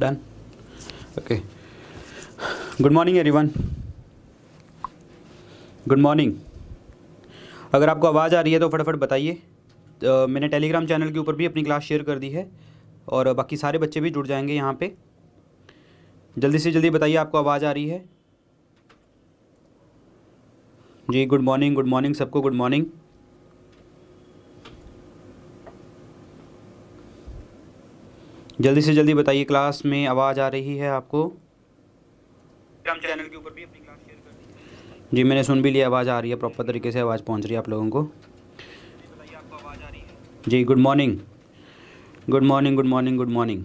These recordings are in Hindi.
Done okay good morning everyone good morning अगर आपको आवाज़ आ रही है तो फटाफट बताइए तो मैंने टेलीग्राम चैनल के ऊपर भी अपनी क्लास शेयर कर दी है और बाकी सारे बच्चे भी जुड़ जाएंगे यहाँ पे जल्दी से जल्दी बताइए आपको आवाज़ आ रही है जी गुड मॉर्निंग गुड मॉर्निंग सबको गुड मॉर्निंग जल्दी से जल्दी बताइए क्लास में आवाज़ आ रही है आपको चैनल के ऊपर भी अपनी क्लास शेयर कर दी जी मैंने सुन भी लिया आवाज़ आ रही है प्रॉपर तरीके से आवाज़ पहुंच रही है आप लोगों को जी good morning good morning good morning good morning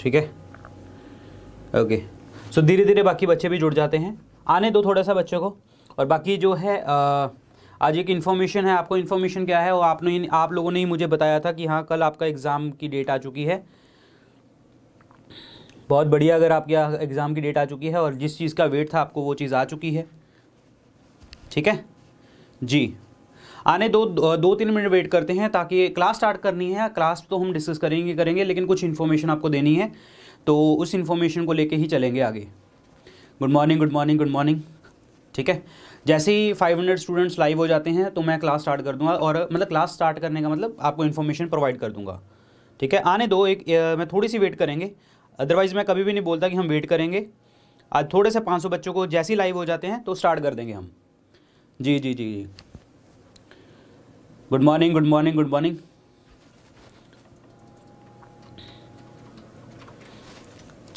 ठीक है ओके सो धीरे धीरे बाकी बच्चे भी जुड़ जाते हैं आने दो थोड़ा सा बच्चों को और बाकी जो है आ, आज एक इन्फॉर्मेशन है आपको इन्फॉर्मेशन क्या है और आपने आप लोगों ने ही मुझे बताया था कि हाँ कल आपका एग्ज़ाम की डेट आ चुकी है बहुत बढ़िया अगर आपके एग्ज़ाम की डेट आ चुकी है और जिस चीज़ का वेट था आपको वो चीज़ आ चुकी है ठीक है जी आने दो दो तीन मिनट वेट करते हैं ताकि क्लास स्टार्ट करनी है क्लास तो हम डिस्कस करेंगे करेंगे लेकिन कुछ इन्फॉर्मेशन आपको देनी है तो उस इन्फॉर्मेशन को लेके ही चलेंगे आगे good morning good morning good morning ठीक है जैसे ही 500 स्टूडेंट्स लाइव हो जाते हैं तो मैं क्लास स्टार्ट कर दूंगा और मतलब क्लास स्टार्ट करने का मतलब आपको इन्फॉर्मेशन प्रोवाइड कर दूंगा ठीक है आने दो एक मैं थोड़ी सी वेट करेंगे अदरवाइज़ मैं कभी भी नहीं बोलता कि हम वेट करेंगे आज थोड़े से 500 बच्चों को जैसे ही लाइव हो जाते हैं तो स्टार्ट कर देंगे हम जी जी जी जी good morning good morning good morning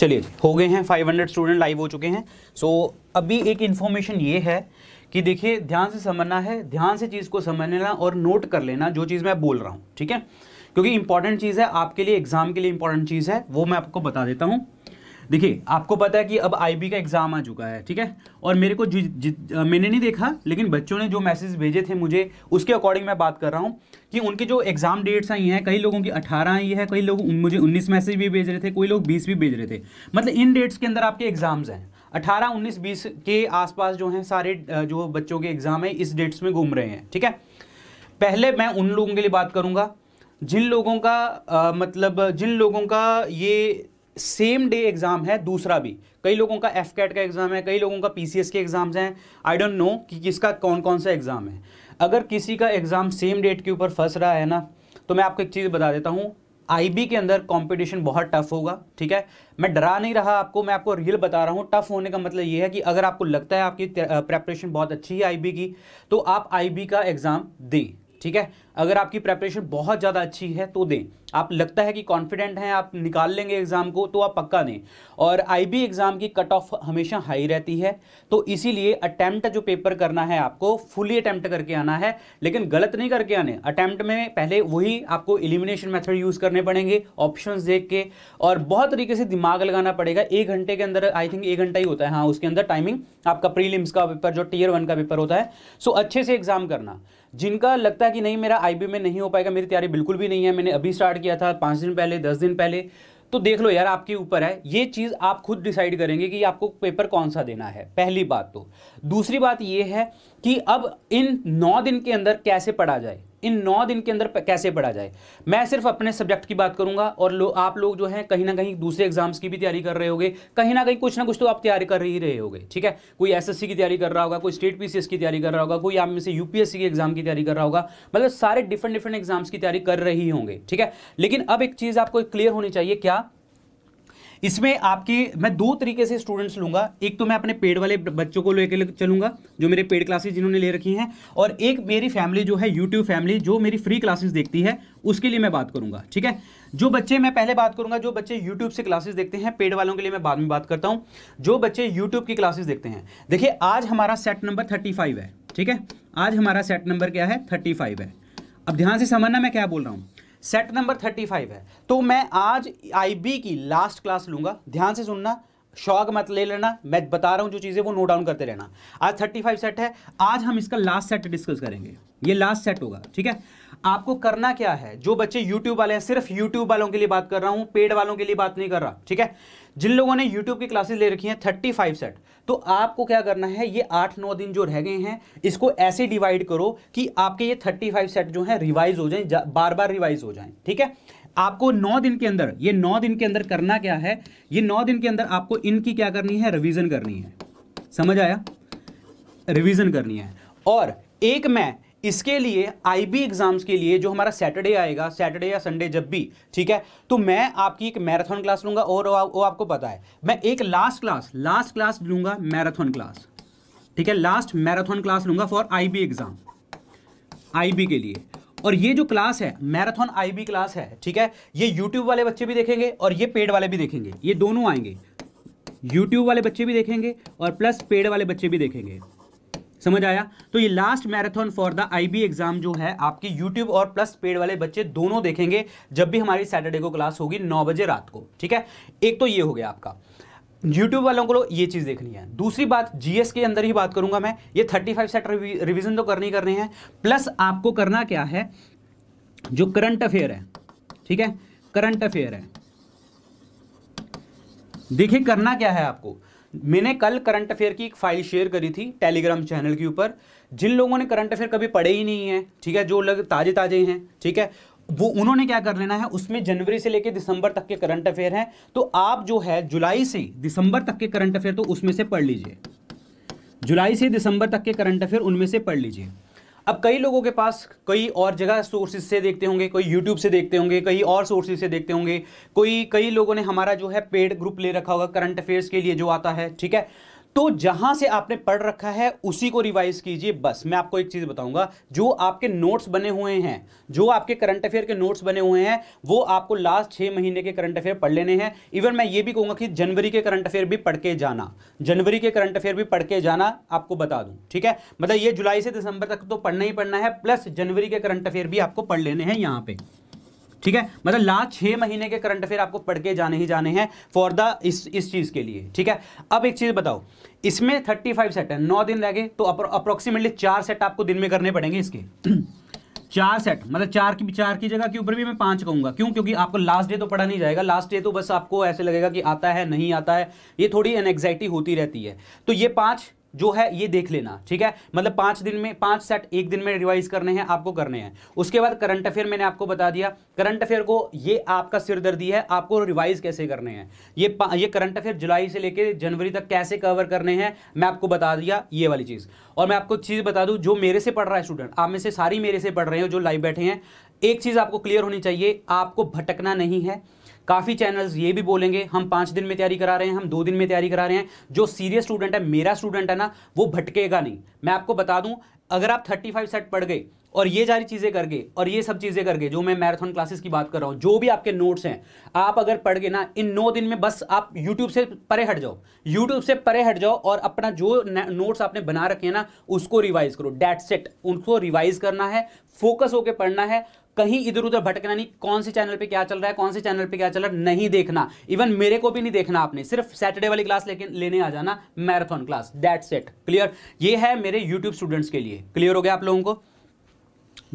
चलिए हो गए हैं 500 स्टूडेंट लाइव हो चुके हैं सो so, अभी एक इन्फॉर्मेशन ये है कि देखिए ध्यान से समझना है ध्यान से चीज़ को समझ लेना और नोट कर लेना जो चीज़ मैं बोल रहा हूँ ठीक है क्योंकि इंपॉर्टेंट चीज़ है आपके लिए एग्जाम के लिए इंपॉर्टेंट चीज़ है वो मैं आपको बता देता हूँ देखिए आपको पता है कि अब आई का एग्ज़ाम आ चुका है ठीक है और मेरे को जि, जि, मैंने नहीं देखा लेकिन बच्चों ने जो मैसेज भेजे थे मुझे उसके अकॉर्डिंग मैं बात कर रहा हूँ कि उनके जो एग्ज़ाम डेट्स आई हैं कई लोगों की अठारह आई है कई लोग मुझे उन्नीस मैसेज भी भेज रहे थे कोई लोग बीस भी भेज रहे थे मतलब इन डेट्स के अंदर आपके एग्ज़ाम्स हैं अठारह उन्नीस बीस के आसपास जो हैं सारे जो बच्चों के एग्ज़ाम है इस डेट्स में घूम रहे हैं ठीक है पहले मैं उन लोगों के लिए बात करूँगा जिन लोगों का आ, मतलब जिन लोगों का ये सेम डे एग्ज़ाम है दूसरा भी कई लोगों का एफ कैट का एग्ज़ाम है कई लोगों का पी सी एस के एग्ज़ाम्स हैं आई डोंट नो कि किसका कौन कौन सा एग्ज़ाम है अगर किसी का एग्ज़ाम सेम डेट के ऊपर फंस रहा है ना तो मैं आपको एक चीज़ बता देता हूँ आईबी के अंदर कंपटीशन बहुत टफ होगा ठीक है मैं डरा नहीं रहा आपको मैं आपको रियल बता रहा हूँ टफ होने का मतलब ये है कि अगर आपको लगता है आपकी प्रेपरेशन बहुत अच्छी है आईबी की तो आप आईबी का एग्ज़ाम दें ठीक है अगर आपकी प्रेपरेशन बहुत ज़्यादा अच्छी है तो दें आप लगता है कि कॉन्फिडेंट हैं आप निकाल लेंगे एग्ज़ाम को तो आप पक्का दें और आईबी एग्ज़ाम की कट ऑफ हमेशा हाई रहती है तो इसीलिए अटैम्प्ट जो पेपर करना है आपको फुली अटैम्प्ट करके आना है लेकिन गलत नहीं करके आने अटैम्प्ट में पहले वही आपको एलिमिनेशन मेथड यूज़ करने पड़ेंगे ऑप्शन देख के और बहुत तरीके से दिमाग लगाना पड़ेगा एक घंटे के अंदर आई थिंक एक घंटा ही होता है हाँ उसके अंदर टाइमिंग आपका प्रीलिम्स का पेपर जो टीयर वन का पेपर होता है सो अच्छे से एग्ज़ाम करना जिनका लगता है कि नहीं मेरा आई में नहीं हो पाएगा मेरी तैयारी बिल्कुल भी नहीं है मैंने अभी स्टार्ट किया था पाँच दिन पहले दस दिन पहले तो देख लो यार आपके ऊपर है ये चीज़ आप खुद डिसाइड करेंगे कि आपको पेपर कौन सा देना है पहली बात तो दूसरी बात यह है कि अब इन नौ दिन के अंदर कैसे पढ़ा जाए इन नौ दिन के अंदर कैसे पढ़ा जाए मैं सिर्फ अपने सब्जेक्ट की बात करूंगा और लो, आप लोग जो है कहीं ना कहीं दूसरे एग्जाम्स की भी तैयारी कर रहे होगे कहीं ना कहीं कुछ ना कुछ तो आप तैयारी कर ही रहे होंगे ठीक है कोई एसएससी की तैयारी कर रहा होगा कोई स्टेट पीसीएस की तैयारी कर रहा होगा कोई आप में से यूपीएससी के एग्जाम की तैयारी कर रहा होगा मतलब सारे डिफरेंट डिफरेंट एग्जाम्स की तैयारी कर रही होंगे ठीक है लेकिन अब एक चीज़ आपको क्लियर होनी चाहिए क्या इसमें आपके मैं दो तरीके से स्टूडेंट्स लूंगा एक तो मैं अपने पेड वाले बच्चों को लेकर चलूंगा जो मेरे पेड क्लासेस जिन्होंने ले रखी हैं और एक मेरी फैमिली जो है यूट्यूब फैमिली जो मेरी फ्री क्लासेस देखती है उसके लिए मैं बात करूंगा ठीक है जो बच्चे मैं पहले बात करूंगा जो बच्चे यूट्यूब से क्लासेस देखते हैं पेड वालों के लिए मैं बाद में बात करता हूँ जो बच्चे यूट्यूब की क्लासेस देखते हैं देखिए आज हमारा सेट नंबर थर्टी है ठीक है आज हमारा सेट नंबर क्या है थर्टी है अब ध्यान से समझना मैं क्या बोल रहा हूँ सेट नंबर थर्टी फाइव है तो मैं आज आईबी की लास्ट क्लास लूंगा ध्यान से सुनना शौक मत ले लेना मैं बता रहा हूं जो चीज़ें वो नोट डाउन करते रहना आज थर्टी फाइव सेट है आज हम इसका लास्ट सेट डिस्कस करेंगे ये लास्ट सेट होगा ठीक है आपको करना क्या है जो बच्चे यूट्यूब वाले हैं सिर्फ यूट्यूब वालों के लिए बात कर रहा हूं पेड वालों के लिए बात नहीं कर रहा ठीक है जिन लोगों ने यूट्यूब की क्लासेस ले रखी है थर्टी फाइव सेट तो आपको क्या करना है ये आठ नौ दिन जो रह गए हैं इसको ऐसे डिवाइड करो कि आपके ये थर्टी फाइव सेट जो है रिवाइज हो जाए बार बार रिवाइज हो जाए ठीक है आपको नौ दिन के अंदर ये नौ दिन के अंदर करना क्या है ये नौ दिन के अंदर आपको इनकी क्या करनी है रिविजन करनी है समझ आया रिविजन करनी है और एक मैं इसके लिए आईबी एग्जाम्स के लिए जो हमारा सैटरडे आएगा सैटरडे या संडे जब भी ठीक है तो मैं आपकी एक मैराथन क्लास लूंगा और वो, वो आपको पता है मैं एक लास्ट क्लास लास्ट क्लास लूंगा मैराथन क्लास ठीक है लास्ट मैराथन क्लास लूंगा फॉर आईबी एग्जाम आईबी के लिए और ये जो क्लास है मैराथन आईबी क्लास है ठीक है ये यूट्यूब वाले बच्चे भी देखेंगे और ये पेड वाले भी देखेंगे ये दोनों आएंगे यूट्यूब वाले बच्चे भी देखेंगे और प्लस पेड वाले बच्चे भी देखेंगे समझ आया तो ये last marathon for the IB exam जो है आपके यूट्यूब और प्लस पेड वाले बच्चे दोनों देखेंगे जब भी हमारी सैटरडे को क्लास होगी नौ बजे रात को ठीक है एक तो ये हो गया आपका यूट्यूब वालों को ये चीज़ देखनी है दूसरी बात जीएस के अंदर ही बात करूंगा मैं ये 35 सेट रिविजन तो करनी करने हैं प्लस आपको करना क्या है जो करंट अफेयर है ठीक है करंट अफेयर है देखिए करना क्या है आपको मैंने कल करंट अफेयर की एक फाइल शेयर करी थी टेलीग्राम चैनल के ऊपर जिन लोगों ने करंट अफेयर कभी पढ़े ही नहीं है ठीक है जो लोग ताजे ताजे हैं ठीक है वो उन्होंने क्या कर लेना है उसमें जनवरी से लेकर दिसंबर तक के करंट अफेयर हैं तो आप जो है जुलाई से दिसंबर तक के करंट अफेयर तो उसमें से पढ़ लीजिए जुलाई से दिसंबर तक के करंट अफेयर उनमें से पढ़ लीजिए अब कई लोगों के पास कई और जगह सोर्सेज से देखते होंगे कोई यूट्यूब से देखते होंगे कई और सोर्सेज से देखते होंगे कोई कई लोगों ने हमारा जो है पेड ग्रुप ले रखा होगा करंट अफेयर्स के लिए जो आता है ठीक है तो जहां से आपने पढ़ रखा है उसी को रिवाइज कीजिए बस मैं आपको एक चीज बताऊंगा जो आपके नोट्स बने हुए हैं जो आपके करंट अफेयर के नोट्स बने हुए हैं वो आपको लास्ट छह महीने के करंट अफेयर पढ़ लेने हैं इवन मैं ये भी कहूंगा कि जनवरी के करंट अफेयर भी पढ़ के जाना जनवरी के करंट अफेयर भी पढ़ के जाना आपको बता दूं ठीक है मतलब ये जुलाई से दिसंबर तक तो पढ़ना ही पढ़ना है प्लस जनवरी के करंट अफेयर भी आपको पढ़ लेने हैं यहां पर ठीक है मतलब लास्ट छह महीने के करंट अफेयर आपको पढ़ के जाने ही जाने हैं फॉर द इस इस चीज़ के लिए ठीक है अब एक चीज़ बताओ इसमें थर्टी फाइव सेट है नौ दिन रह गए तो अप्रोक्सीमेटली चार सेट आपको दिन में करने पड़ेंगे इसके चार सेट मतलब चार की चार की जगह के ऊपर भी मैं पांच कहूंगा क्यों क्योंकि आपको लास्ट डे तो पढ़ा नहीं जाएगा लास्ट डे तो बस आपको ऐसे लगेगा कि आता है नहीं आता है ये थोड़ी अनएग्जाइटी होती रहती है तो ये पांच जो है ये देख लेना ठीक है मतलब पांच दिन में पांच सेट एक दिन में रिवाइज करने हैं आपको करने हैं उसके बाद करंट अफेयर मैंने आपको बता दिया करंट अफेयर को ये आपका सिरदर्दी है आपको रिवाइज कैसे करने हैं ये ये करंट अफेयर जुलाई से लेकर जनवरी तक कैसे कवर करने हैं मैं आपको बता दिया ये वाली चीज़ और मैं आपको चीज़ बता दू जो मेरे से पढ़ रहा है स्टूडेंट आप में से सारी मेरे से पढ़ रहे हो जो लाइव बैठे हैं एक चीज़ आपको क्लियर होनी चाहिए आपको भटकना नहीं है काफ़ी चैनल्स ये भी बोलेंगे हम पाँच दिन में तैयारी करा रहे हैं हम दो दिन में तैयारी करा रहे हैं जो सीरियस स्टूडेंट है मेरा स्टूडेंट है ना वो भटकेगा नहीं मैं आपको बता दूं अगर आप 35 सेट पढ़ गए और ये सारी चीज़ें कर गए और ये सब चीज़ें कर गए जो मैं मैराथन क्लासेस की बात कर रहा हूँ जो भी आपके नोट्स हैं आप अगर पढ़ गए ना इन नौ दिन में बस आप यूट्यूब से परे हट जाओ यूट्यूब से परे हट जाओ और अपना जो नोट्स आपने बना रखे हैं ना उसको रिवाइज करो डेट सेट उनको रिवाइज करना है फोकस होकर पढ़ना है कहीं इधर उधर भटकना नहीं कौन से चैनल पे क्या चल रहा है कौन से चैनल पे क्या चल रहा है नहीं देखना इवन मेरे को भी नहीं देखना आपने सिर्फ सैटरडे वाली क्लास लेकिन लेने आ जाना marathon class that set clear ये है मेरे यूट्यूब स्टूडेंट्स के लिए क्लियर हो गया आप लोगों को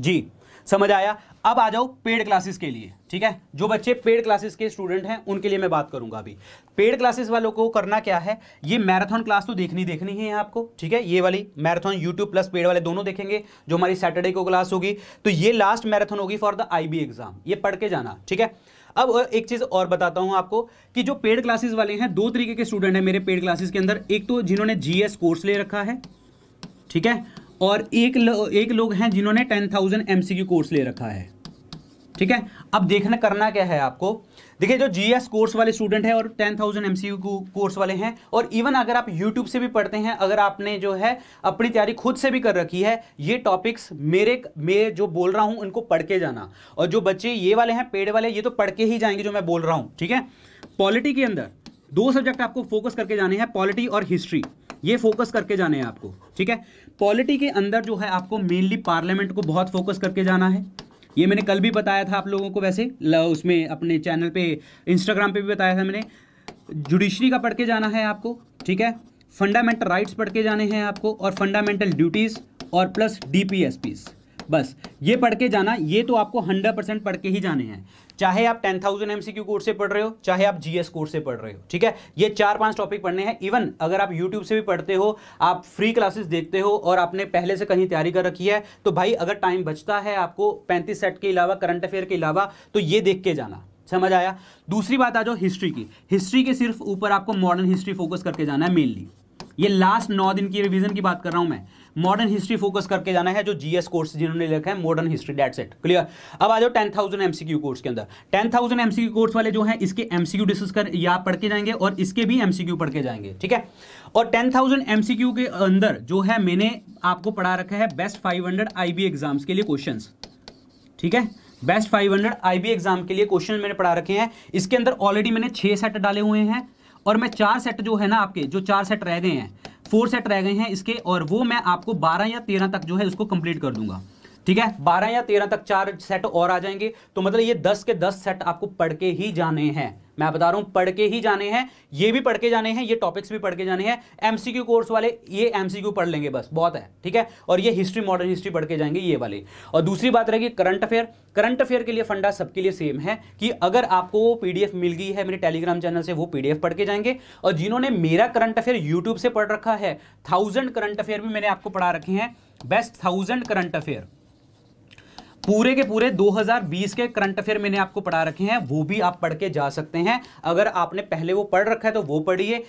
जी समझ आया अब आ जाओ पेड क्लासेस के लिए ठीक है जो बच्चे पेड क्लासेस के स्टूडेंट हैं उनके लिए मैं बात करूंगा अभी पेड क्लासेस वालों को करना क्या है ये मैराथन क्लास तो देखनी देखनी है आपको ठीक है ये वाली मैराथन यूट्यूब प्लस पेड वाले दोनों देखेंगे जो हमारी सैटरडे को क्लास होगी तो ये लास्ट मैराथन होगी फॉर द आई एग्जाम ये पढ़ के जाना ठीक है अब एक चीज़ और बताता हूँ आपको कि जो पेड क्लासेस वाले हैं दो तरीके के स्टूडेंट हैं मेरे पेड क्लासेस के अंदर एक तो जिन्होंने जीएस कोर्स ले रखा है ठीक है और एक लो, एक लोग हैं जिन्होंने टेन थाउजेंड एम कोर्स ले रखा है ठीक है अब देखना करना क्या है आपको देखिए जो जीएस कोर्स वाले स्टूडेंट हैं और टेन थाउजेंड एमसीयू कोर्स वाले हैं और इवन अगर आप यूट्यूब से भी पढ़ते हैं अगर आपने जो है अपनी तैयारी खुद से भी कर रखी है ये टॉपिक्स मेरे मैं जो बोल रहा हूं उनको पढ़ के जाना और जो बच्चे ये वाले हैं पेड़ वाले ये तो पढ़ के ही जाएंगे जो मैं बोल रहा हूँ ठीक है पॉलिटी के अंदर दो सब्जेक्ट आपको फोकस करके जाने हैं पॉलिटी और हिस्ट्री ये फोकस करके जाने हैं आपको ठीक है पॉलिटी के अंदर जो है आपको मेनली पार्लियामेंट को बहुत फोकस करके जाना है ये मैंने कल भी बताया था आप लोगों को वैसे उसमें अपने चैनल पे इंस्टाग्राम पे भी बताया था मैंने जुडिशरी का पढ़ के जाना है आपको ठीक है फंडामेंटल राइट्स पढ़ के जाने हैं आपको और फंडामेंटल ड्यूटीज़ और प्लस डी बस ये पढ़ के जाना ये तो आपको हंड्रेड परसेंट पढ़ के ही जाने हैं चाहे आप टेन थाउजेंड एमसीक्यू कोर्स से पढ़ रहे हो चाहे आप जीएस कोर्स से पढ़ रहे हो ठीक है ये चार पांच टॉपिक पढ़ने हैं इवन अगर आप यूट्यूब से भी पढ़ते हो आप फ्री क्लासेस देखते हो और आपने पहले से कहीं तैयारी कर रखी है तो भाई अगर टाइम बचता है आपको पैंतीस सेट के अलावा करंट अफेयर के अलावा तो ये देख के जाना समझ आया दूसरी बात आ जाओ हिस्ट्री की हिस्ट्री के सिर्फ ऊपर आपको मॉडर्न हिस्ट्री फोकस करके जाना है मेनली ये लास्ट नौ दिन की रिवीजन की बात कर रहा हूं मैं मॉडर्न हिस्ट्री फोकस करके जाना है जो जीएस कोर्स जिन्होंने लिखा है modern history that set clear अब आ जाओ टेन थाउजेंड एमसीक्यू कोर्स के अंदर टेन थाउजेंड एमसीक्यू कोर्स वाले जो है इसके एमसीक्यू डिस्कस कर या पढ़ के जाएंगे और इसके भी एमसीक्यू पढ़ के जाएंगे ठीक है और टेन थाउजेंड एमसीक्यू के अंदर जो है मैंने आपको पढ़ा रखा है best five hundred IB exams के लिए क्वेश्चन ठीक है बेस्ट 500 आईबी एग्जाम के लिए क्वेश्चन मैंने पढ़ा रखे हैं इसके अंदर ऑलरेडी मैंने छह सेट डाले हुए हैं और मैं चार सेट जो है ना आपके जो चार सेट रह गए हैं फोर सेट रह गए हैं इसके और वो मैं आपको बारह या तेरह तक जो है उसको कंप्लीट कर दूंगा ठीक है बारह या तेरह तक चार सेट और आ जाएंगे तो मतलब ये दस के दस सेट आपको पढ़ के ही जाने हैं मैं बता रहा हूं पढ़ के ही जाने हैं ये भी पढ़ के जाने हैं ये टॉपिक्स भी पढ़ के जाने हैं एमसीक्यू कोर्स वाले ये एमसीक्यू पढ़ लेंगे बस बहुत है ठीक है और ये हिस्ट्री मॉडर्न हिस्ट्री पढ़ के जाएंगे ये वाले और दूसरी बात रहेगी करंट अफेयर करंट अफेयर के लिए फंडा सबके लिए सेम है कि अगर आपको वो पीडीएफ मिल गई है मेरे टेलीग्राम चैनल से वो पीडीएफ पढ़ के जाएंगे और जिन्होंने मेरा करंट अफेयर यूट्यूब से पढ़ रखा है थाउजेंड करंट अफेयर भी मैंने आपको पढ़ा रखे हैं बेस्ट थाउजेंड करंट अफेयर पूरे के पूरे 2020 के करंट अफेयर मैंने आपको पढ़ा रखे हैं वो भी आप पढ़ के जा सकते हैं अगर आपने पहले वो पढ़ रखा है तो वो पढ़िए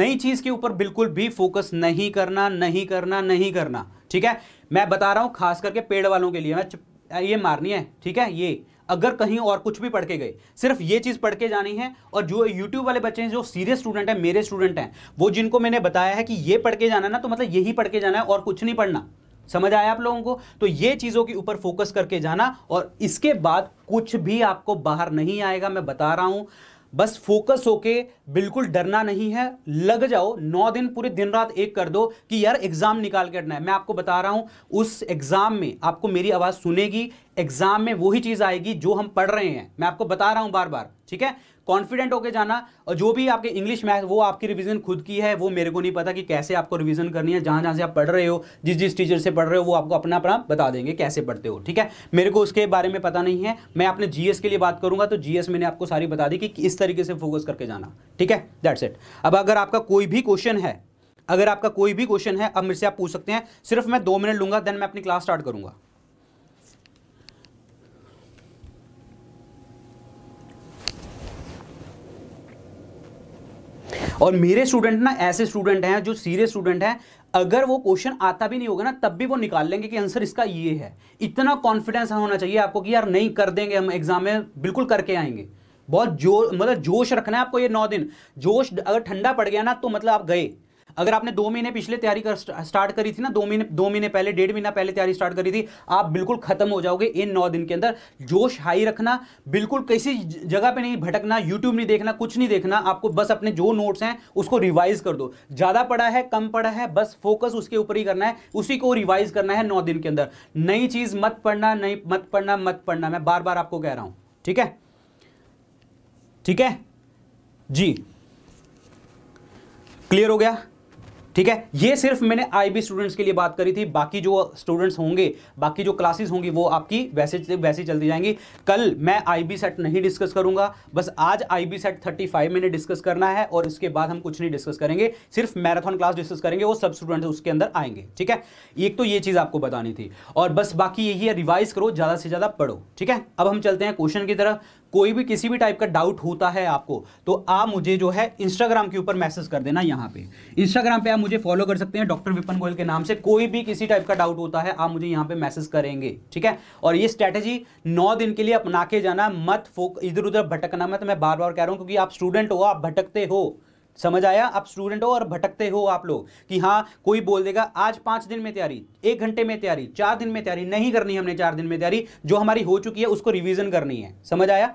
नई चीज़ के ऊपर बिल्कुल भी फोकस नहीं करना नहीं करना नहीं करना ठीक है मैं बता रहा हूँ खास करके पेड़ वालों के लिए मैं ये मारनी है ठीक है ये अगर कहीं और कुछ भी पढ़ के गए सिर्फ ये चीज़ पढ़ के जानी है और जो यूट्यूब वाले बच्चे हैं जो सीरियस स्टूडेंट हैं मेरे स्टूडेंट हैं वो जिनको मैंने बताया है कि ये पढ़ के जाना ना तो मतलब यही पढ़ के जाना है और कुछ नहीं पढ़ना समझ आया आप लोगों को तो ये चीज़ों के ऊपर फोकस करके जाना और इसके बाद कुछ भी आपको बाहर नहीं आएगा मैं बता रहा हूं बस फोकस होके बिल्कुल डरना नहीं है लग जाओ नौ दिन पूरे दिन रात एक कर दो कि यार एग्ज़ाम निकाल के है मैं आपको बता रहा हूं उस एग्ज़ाम में आपको मेरी आवाज़ सुनेगी एग्ज़ाम में वही चीज़ आएगी जो हम पढ़ रहे हैं मैं आपको बता रहा हूं बार बार ठीक है कॉन्फिडेंट होकर जाना और जो भी आपके इंग्लिश मैथ वो आपकी रिविजन खुद की है वो मेरे को नहीं पता कि कैसे आपको रिविजन करनी है जहां जहां से आप पढ़ रहे हो जिस जिस टीचर से पढ़ रहे हो वो आपको अपना अपना बता देंगे कैसे पढ़ते हो ठीक है मेरे को उसके बारे में पता नहीं है मैं अपने जीएस के लिए बात करूंगा तो जीएस मैंने आपको सारी बता दी कि इस तरीके से फोकस करके जाना ठीक है दैट्स इट अब अगर आपका कोई भी क्वेश्चन है अगर आपका कोई भी क्वेश्चन है अब मेरे से आप पूछ सकते हैं सिर्फ मैं दो मिनट लूंगा देन मैं अपनी क्लास स्टार्ट करूंगा और मेरे स्टूडेंट ना ऐसे स्टूडेंट हैं जो सीरियस स्टूडेंट हैं अगर वो क्वेश्चन आता भी नहीं होगा ना तब भी वो निकाल लेंगे कि आंसर इसका ये है इतना कॉन्फिडेंस होना चाहिए आपको कि यार नहीं कर देंगे हम एग्जाम में बिल्कुल करके आएंगे बहुत जो मतलब जोश रखना है आपको ये नौ दिन जोश अगर ठंडा पड़ गया ना तो मतलब आप गए अगर आपने दो महीने पिछले तैयारी कर स्टार्ट करी थी ना दो महीने दो महीने पहले डेढ़ महीना पहले तैयारी स्टार्ट करी थी आप बिल्कुल खत्म हो जाओगे इन नौ दिन के अंदर जोश हाई रखना बिल्कुल किसी जगह पे नहीं भटकना यूट्यूब नहीं देखना कुछ नहीं देखना आपको बस अपने जो नोट्स हैं उसको रिवाइज कर दो ज़्यादा पढ़ा है कम पढ़ा है बस फोकस उसके ऊपर ही करना है उसी को रिवाइज करना है नौ दिन के अंदर नई चीज़ मत पढ़ना नहीं मत पढ़ना मत पढ़ना मैं बार बार आपको कह रहा हूं ठीक है ठीक है जी क्लियर हो गया ठीक है ये सिर्फ मैंने आईबी स्टूडेंट्स के लिए बात करी थी बाकी जो स्टूडेंट्स होंगे बाकी जो क्लासेस होंगी वो आपकी वैसे वैसे चलती जाएंगी कल मैं आईबी सेट नहीं डिस्कस करूंगा बस आज आईबी सेट 35 मैंने डिस्कस करना है और इसके बाद हम कुछ नहीं डिस्कस करेंगे सिर्फ मैराथन क्लास डिस्कस करेंगे वो सब स्टूडेंट्स उसके अंदर आएंगे ठीक है एक तो ये चीज़ आपको बतानी थी और बस बाकी यही है रिवाइज करो ज़्यादा से ज़्यादा पढ़ो ठीक है अब हम चलते हैं क्वेश्चन की तरफ कोई भी किसी भी टाइप का डाउट होता है आपको तो आप मुझे जो है इंस्टाग्राम के ऊपर मैसेज कर देना यहाँ पे इंस्टाग्राम पे आप मुझे फॉलो कर सकते हैं डॉक्टर विपन गोयल के नाम से कोई भी किसी टाइप का डाउट होता है आप मुझे यहाँ पे मैसेज करेंगे ठीक है और ये स्ट्रैटेजी नौ दिन के लिए अपना के जाना मत फोक इधर उधर भटकना मत मैं बार बार कह रहा हूँ क्योंकि आप स्टूडेंट हो आप भटकते हो समझ आया आप स्टूडेंट हो और भटकते हो आप लोग कि हाँ कोई बोल देगा आज पांच दिन में तैयारी एक घंटे में तैयारी चार दिन में तैयारी नहीं करनी हमने चार दिन में तैयारी जो हमारी हो चुकी है उसको रिविजन करनी है समझ आया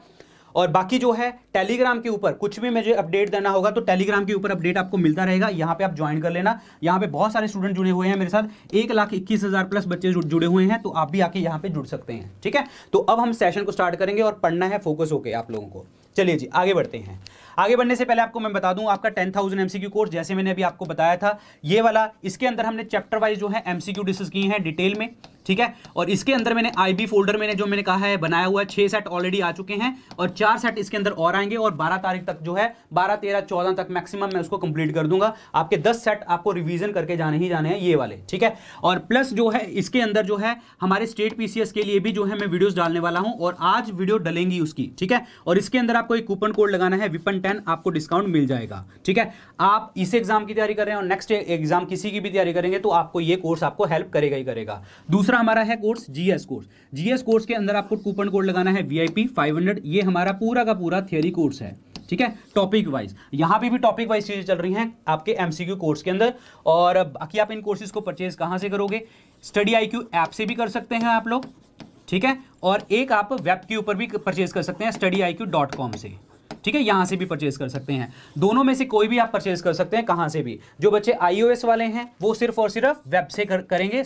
और बाकी जो है टेलीग्राम के ऊपर कुछ भी मुझे अपडेट देना होगा तो टेलीग्राम के ऊपर अपडेट आपको मिलता रहेगा यहाँ पे आप ज्वाइन कर लेना यहाँ पे बहुत सारे स्टूडेंट जुड़े हुए हैं मेरे साथ एक लाख इक्कीस हज़ार प्लस बच्चे जुड़े हुए हैं तो आप भी आके यहाँ पे जुड़ सकते हैं ठीक है तो अब हम सेशन को स्टार्ट करेंगे और पढ़ना है फोकस होके आप लोगों को चलिए जी आगे बढ़ते हैं आगे बढ़ने से पहले आपको मैं बता दूं आपका टेन थाउजेंड एमसीक्यू कोर्स जैसे मैंने अभी आपको बताया था ये वाला इसके अंदर हमने चैप्टर वाइज जो है एमसीक्यू डिस्कस किए हैं डिटेल में ठीक है और इसके अंदर मैंने आईबी फोल्डर मैंने जो मैंने कहा है बनाया हुआ है छह सेट ऑलरेडी आ चुके हैं और चार सेट इसके अंदर और आएंगे और बारह तारीख तक जो है बारह तेरह चौदह तक मैक्सिमम मैं उसको कंप्लीट कर दूंगा आपके दस सेट आपको रिविजन करके जाने ही जाने हैं ये वाले ठीक है और प्लस जो है इसके अंदर जो है हमारे स्टेट पीसीएस के लिए भी जो है मैं वीडियोज डालने वाला हूँ और आज वीडियो डलेंगी उसकी ठीक है और इसके अंदर आपको एक कूपन कोड लगाना है विपन टेन आपको डिस्काउंट मिल जाएगा ठीक है आप इस एग्जाम की तैयारी कर रहे हैं और नेक्स्ट एग्जाम किसी की भी तैयारी करेंगे तो आपको ये कोर्स आपको हेल्प करेगा ही करेगा दूसरा दूसरा हमारा है course GS course GS course के अंदर आपको कूपन कोड लगाना है वीआईपी 500 ये हमारा पूरा का पूरा थियरी कोर्स है ठीक है टॉपिक वाइज यहां पे भी टॉपिक वाइज चीज़ें चल रही हैं आपके एमसीक्यू कोर्स के अंदर और बाकी आप इन कोर्सेज को परचेज कहां से करोगे स्टडी आई ऐप से भी कर सकते हैं आप लोग ठीक है और एक आप वेब के ऊपर भी परचेज कर सकते हैं स्टडी से ठीक है यहां से भी परचेज कर सकते हैं दोनों में से कोई भी आप परचेज कर सकते हैं कहां से भी जो बच्चे आईओएस वाले हैं वो सिर्फ और सिर्फ वेब से कर, करेंगे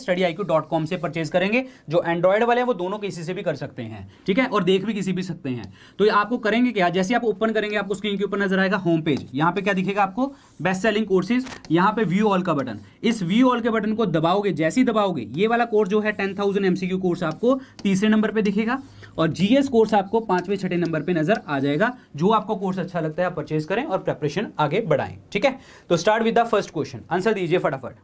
कॉम से परचेज करेंगे जो एंड्रॉयड वाले हैं वो दोनों किसी से भी कर सकते हैं ठीक है और देख भी किसी भी सकते हैं तो आपको करेंगे क्या जैसे आप ओपन करेंगे आपको स्क्रीन के ऊपर नजर आएगा होम पेज यहां पर क्या दिखेगा आपको बेस्ट सेलिंग कोर्सेज यहां पर व्यू ऑल का बटन इस व्यू ऑल के बटन को दबाओगे जैसे ही दबाओगे ये वाला कोर्स जो है टेन थाउजेंड एमसीक्यू कोर्स आपको तीसरे नंबर पर दिखेगा और जीएस कोर्स आपको पांचवें छठे नंबर पर नजर आ जाएगा जो आप आपको कोर्स अच्छा लगता है आप परचेज करें और प्रेपरेशन आगे बढ़ाएं ठीक है तो start with the first question answer दीजिए फटाफट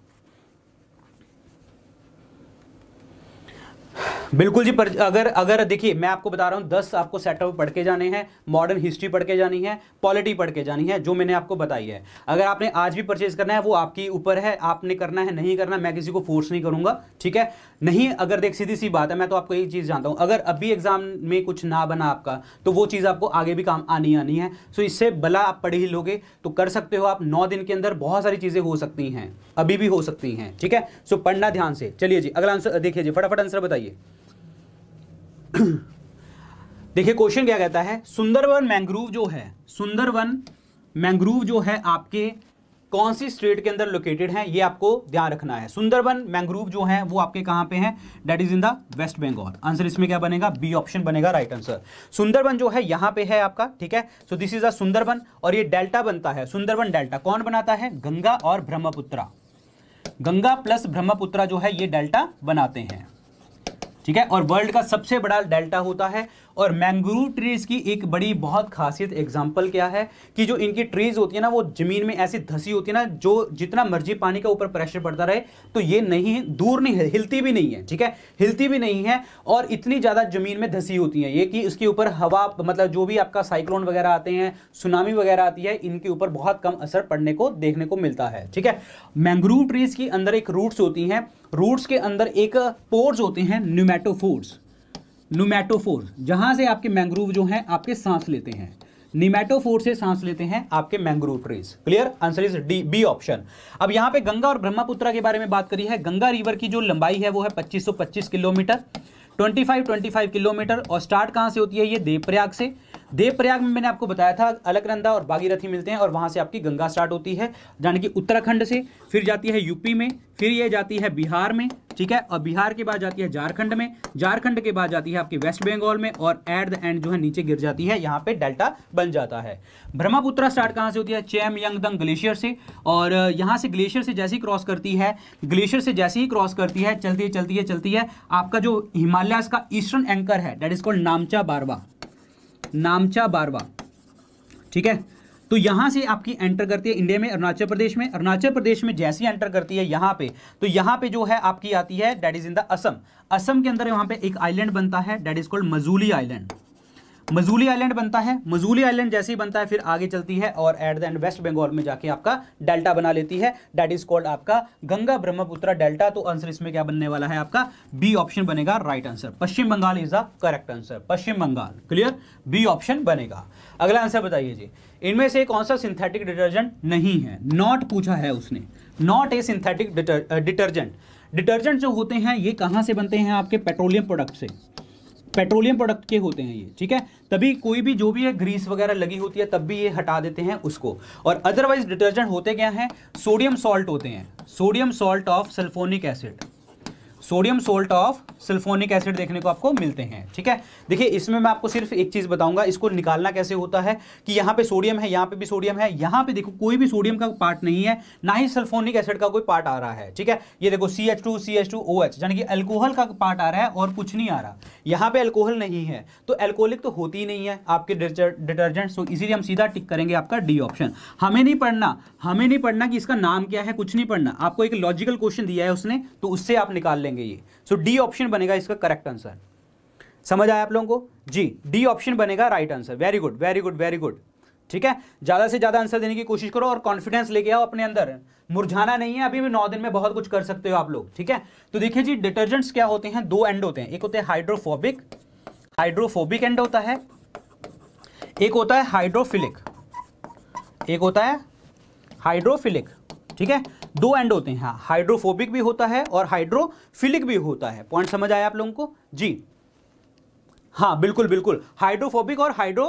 बिल्कुल जी पर अगर अगर देखिए मैं आपको बता रहा हूँ दस आपको सेटअप पढ़ के जाने हैं मॉडर्न हिस्ट्री पढ़ के जानी है पॉलिटी पढ़ के जानी है जो मैंने आपको बताई है अगर आपने आज भी परचेज करना है वो आपके ऊपर है आपने करना है नहीं करना मैं किसी को फोर्स नहीं करूँगा ठीक है नहीं अगर देख सीधी सी बात है मैं तो आपको एक चीज़ जानता हूँ अगर अभी एग्जाम में कुछ ना बना आपका तो वो चीज़ आपको आगे भी काम आनी आनी है सो इससे भला आप पढ़ ही लोगे तो कर सकते हो आप नौ दिन के अंदर बहुत सारी चीज़ें हो सकती हैं अभी भी हो सकती हैं ठीक है सो पढ़ना ध्यान से चलिए जी अगला आंसर देखिए जी फटाफट आंसर बताइए देखिए क्वेश्चन क्या कहता है सुंदरवन मैंग्रोव जो है सुंदरवन मैंग्रोव जो है आपके कौन सी स्टेट के अंदर लोकेटेड हैं ये आपको ध्यान रखना है सुंदरबन मैंग्रोव जो है वो आपके कहां पे है that is in the West Bengal answer इसमें क्या बनेगा बी ऑप्शन बनेगा राइट आंसर सुंदरबन जो है यहां पे है आपका ठीक है so this is a Sundarban और ये डेल्टा बनता है सुंदरबन डेल्टा कौन बनाता है गंगा और ब्रह्मपुत्रा गंगा प्लस ब्रह्मपुत्रा जो है ये डेल्टा बनाते हैं ठीक है और वर्ल्ड का सबसे बड़ा डेल्टा होता है और मैंग्रूव ट्रीज़ की एक बड़ी बहुत खासियत एग्जाम्पल क्या है कि जो इनकी ट्रीज़ होती है ना वो ज़मीन में ऐसी धसी होती है ना जो जितना मर्जी पानी के ऊपर प्रेशर पड़ता रहे तो ये नहीं दूर नहीं हिलती भी नहीं है ठीक है हिलती भी नहीं है और इतनी ज़्यादा ज़मीन में धसी होती है ये कि उसके ऊपर हवा मतलब जो भी आपका साइक्लोन वगैरह आते हैं सुनामी वगैरह आती है इनके ऊपर बहुत कम असर पड़ने को देखने को मिलता है ठीक है मैंग्रूव ट्रीज़ के अंदर एक रूट्स होती हैं रूट्स के अंदर एक पोर्स होते हैं न्यूमेटोफोर्स नुमेटोफोर जहां से आपके मैंग्रोव जो हैं आपके सांस लेते हैं निमेटोफोर से सांस लेते हैं आपके mangrove trees clear answer is the B option अब यहां पे गंगा और ब्रह्मपुत्र के बारे में बात करी है गंगा रिवर की जो लंबाई है वो है 2525 किलोमीटर 25 25 किलोमीटर और स्टार्ट कहां से होती है ये देवप्रयाग से देवप्रयाग में मैंने आपको बताया था अलकनंदा और बागीरथी मिलते हैं और वहां से आपकी गंगा स्टार्ट होती है यानी कि उत्तराखंड से फिर जाती है यूपी में फिर ये जाती है बिहार में ठीक है और बिहार के बाद जाती है झारखंड में झारखंड के बाद जाती है आपकी वेस्ट बंगाल में और एट द एंड जो है नीचे गिर जाती है यहाँ पे डेल्टा बन जाता है ब्रह्मपुत्र स्टार्ट कहाँ से होती है चैम यंगदंग ग्लेशियर से और यहाँ से ग्लेशियर से जैसे ही क्रॉस करती है ग्लेशियर से जैसे ही क्रॉस करती है चलती है चलती है चलती है आपका जो हिमालय का ईस्टर्न एंकर है that is called Namcha Barwa Namcha बारवा ठीक है तो यहां से आपकी एंटर करती है इंडिया में अरुणाचल प्रदेश में अरुणाचल प्रदेश में जैसी एंटर करती है यहाँ पे तो यहां पे जो है आपकी आती है that is in the Assam Assam के अंदर यहाँ पे एक आइलैंड बनता है that is called Majuli island Majuli island बनता है मजूली आइलैंड जैसे ही बनता है फिर आगे चलती है और at the end West Bengal में जाके आपका डेल्टा बना लेती है डेट इज कॉल्ड आपका गंगा ब्रह्मपुत्र डेल्टा तो आंसर इसमें क्या बनने वाला है आपका बी ऑप्शन बनेगा right answer Paschim Bangal is the correct answer Paschim Bangal clear B option बनेगा अगला आंसर बताइए जी इनमें से कौन सा सिंथेटिक डिटर्जेंट नहीं है नॉट पूछा है उसने not a synthetic detergent detergent जो होते हैं ये कहाँ से बनते हैं आपके पेट्रोलियम प्रोडक्ट से पेट्रोलियम प्रोडक्ट के होते हैं ये ठीक है तभी कोई भी जो भी है ग्रीस वगैरह लगी होती है तब भी ये हटा देते हैं उसको और अदरवाइज डिटर्जेंट होते क्या हैं सोडियम सॉल्ट होते हैं sodium salt of sulphonic acid sodium salt of sulphonic acid देखने को आपको मिलते हैं ठीक है देखिए इसमें मैं आपको सिर्फ एक चीज़ बताऊंगा इसको निकालना कैसे होता है कि यहाँ पे सोडियम है यहाँ पे भी सोडियम है यहां पे देखो कोई भी सोडियम का पार्ट नहीं है ना ही सल्फोनिक एसिड का कोई पार्ट आ रहा है ठीक है ये देखो C H two C H two O H यानी कि एल्कोहल का पार्ट आ रहा है और कुछ नहीं आ रहा यहां पर एल्कोहल नहीं है तो एल्कोहलिक तो होती ही नहीं है आपके डिटर्जेंट तो इसीलिए हम सीधा टिक करेंगे आपका डी ऑप्शन हमें नहीं पढ़ना हमें नहीं पढ़ना कि इसका नाम क्या है कुछ नहीं पढ़ना आपको एक लॉजिकल क्वेश्चन दिया है उसने तो उससे आप निकाल लेंगे करेंगे ये सो डी ऑप्शन बनेगा इसका करेक्ट आंसर समझ आया आप लोगों को जी डी ऑप्शन बनेगा right answer very good very good very good ठीक है ज़्यादा से ज़्यादा आंसर देने की कोशिश करो और कॉन्फिडेंस लेके आओ अपने अंदर मुरझाना नहीं है अभी भी नौ दिन में बहुत कुछ कर सकते हो आप लोग ठीक है तो देखिए जी डिटर्जेंट्स क्या होते हैं दो एंड होते हैं एक होते हैं हाइड्रोफोबिक हाइड्रोफोबिक एंड होता है एक होता है हाइड्रोफिलिक एक होता है हाइड्रोफिलिक ठीक है दो एंड होते हैं हाइड्रोफोबिक भी होता है और हाइड्रोफिलिक भी होता है पॉइंट समझ आया आप लोगों को जी हाँ बिल्कुल बिल्कुल हाइड्रोफोबिक और हाइड्रो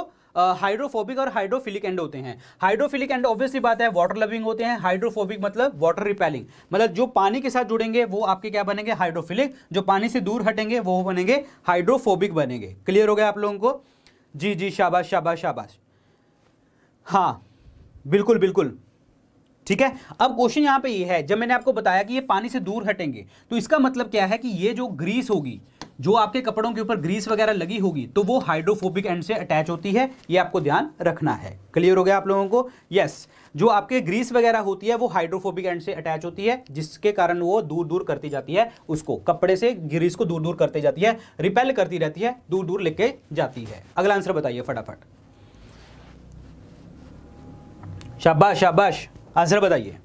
हाइड्रोफोबिक और हाइड्रोफिलिक एंड होते हैं हाइड्रोफिलिक एंड ऑब्वियसली बात है वाटर लविंग होते हैं हाइड्रोफोबिक मतलब वाटर रिपेलिंग मतलब जो पानी के साथ जुड़ेंगे वो आपके क्या बनेंगे हाइड्रोफिलिक जो पानी से दूर हटेंगे वो बनेंगे हाइड्रोफोबिक बनेंगे क्लियर हो गया आप लोगों को जी जी शाबाश शाबाश शाबाश हाँ बिल्कुल बिल्कुल ठीक है अब क्वेश्चन यहाँ पे ये है जब मैंने आपको बताया कि ये पानी से दूर हटेंगे तो इसका मतलब क्या है कि ये जो ग्रीस होगी जो आपके कपड़ों के ऊपर ग्रीस वगैरह लगी होगी तो वो हाइड्रोफोबिक एंड से अटैच होती है ये आपको ध्यान रखना है क्लियर हो गया आप लोगों को यस yes, जो आपके ग्रीस वगैरह होती है वो हाइड्रोफोबिक एंड से अटैच होती है जिसके कारण वो दूर दूर करती जाती है उसको कपड़े से ग्रीस को दूर दूर करती जाती है रिपेल करती रहती है दूर दूर लेके जाती है अगला आंसर बताइए फटाफट शाबाश शाबाश आंसर बताइए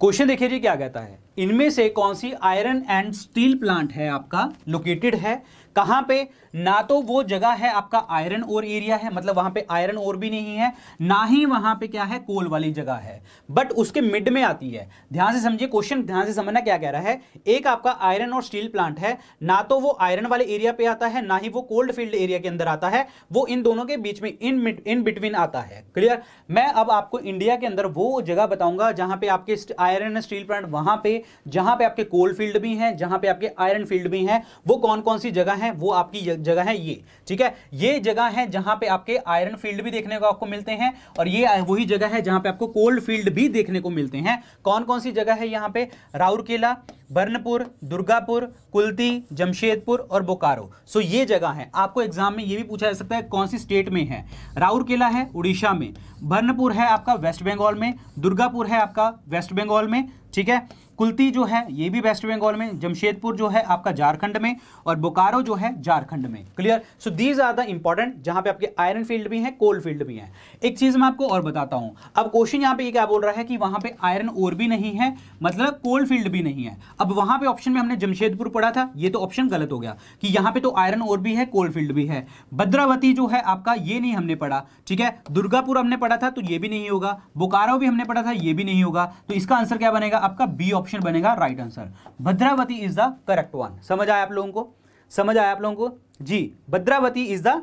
क्वेश्चन देखिए जी क्या कहता है इनमें से कौन सी आयरन एंड स्टील प्लांट है आपका लोकेटेड है कहाँ पे ना तो वो जगह है आपका आयरन और एरिया है मतलब वहां पे आयरन और भी नहीं है ना ही वहां पे क्या है कोल वाली जगह है बट उसके मिड में आती है ध्यान से समझिए क्वेश्चन ध्यान से समझना क्या कह रहा है एक आपका आयरन और स्टील प्लांट है ना तो वो आयरन वाले एरिया पे आता है ना ही वो कोल्ड फील्ड एरिया के अंदर आता है वो इन दोनों के बीच में इन इन बिटवीन आता है क्लियर मैं अब आपको इंडिया के अंदर वो जगह बताऊंगा जहां पे आपके आयरन एंड स्टील प्लांट वहां पे जहां पे आपके कोल फील्ड भी हैं जहां पे आपके आयरन फील्ड भी हैं वो कौन कौन सी जगह है वो आपकी जगह है ये ठीक है ये जगह है जहां पे आपके आयरन फील्ड भी देखने को आपको मिलते हैं और ये वही जगह है जहां पे आपको कोल्ड फील्ड भी देखने को मिलते हैं कौन कौन सी जगह है यहाँ पे राउरकेला बर्नपुर दुर्गापुर कुलती जमशेदपुर और बोकारो सो ये जगह है आपको एग्जाम में ये भी पूछा जा सकता है कौन सी स्टेट में है राउरकेला है उड़ीसा में बर्नपुर है आपका वेस्ट बंगाल में दुर्गापुर है आपका वेस्ट बंगाल में ठीक है कुलती जो है ये भी वेस्ट बंगाल में जमशेदपुर जो है आपका झारखंड में और बोकारो जो है झारखंड में clear so these are the important जहां पे आपके आयरन फील्ड भी है कोल फील्ड भी है एक चीज मैं आपको और बताता हूं अब क्वेश्चन यहां पे ये क्या बोल रहा है कि वहां पे आयरन और भी नहीं है मतलब कोल फील्ड भी नहीं है अब वहां पे ऑप्शन में हमने जमशेदपुर पढ़ा था ये तो ऑप्शन गलत हो गया कि यहाँ पे तो आयरन और भी है कोल फील्ड भी है भद्रावती जो है आपका ये नहीं हमने पढ़ा ठीक है दुर्गापुर हमने पढ़ा था तो ये भी नहीं होगा बोकारो भी हमने पढ़ा था ये भी नहीं होगा तो इसका आंसर क्या बनेगा आपका बी ऑप्शन ऑप्शन बनेगा right answer Bhadravati is the correct one समझ आया आप लोगों को समझ आया आप लोगों को जी भद्रावती इज द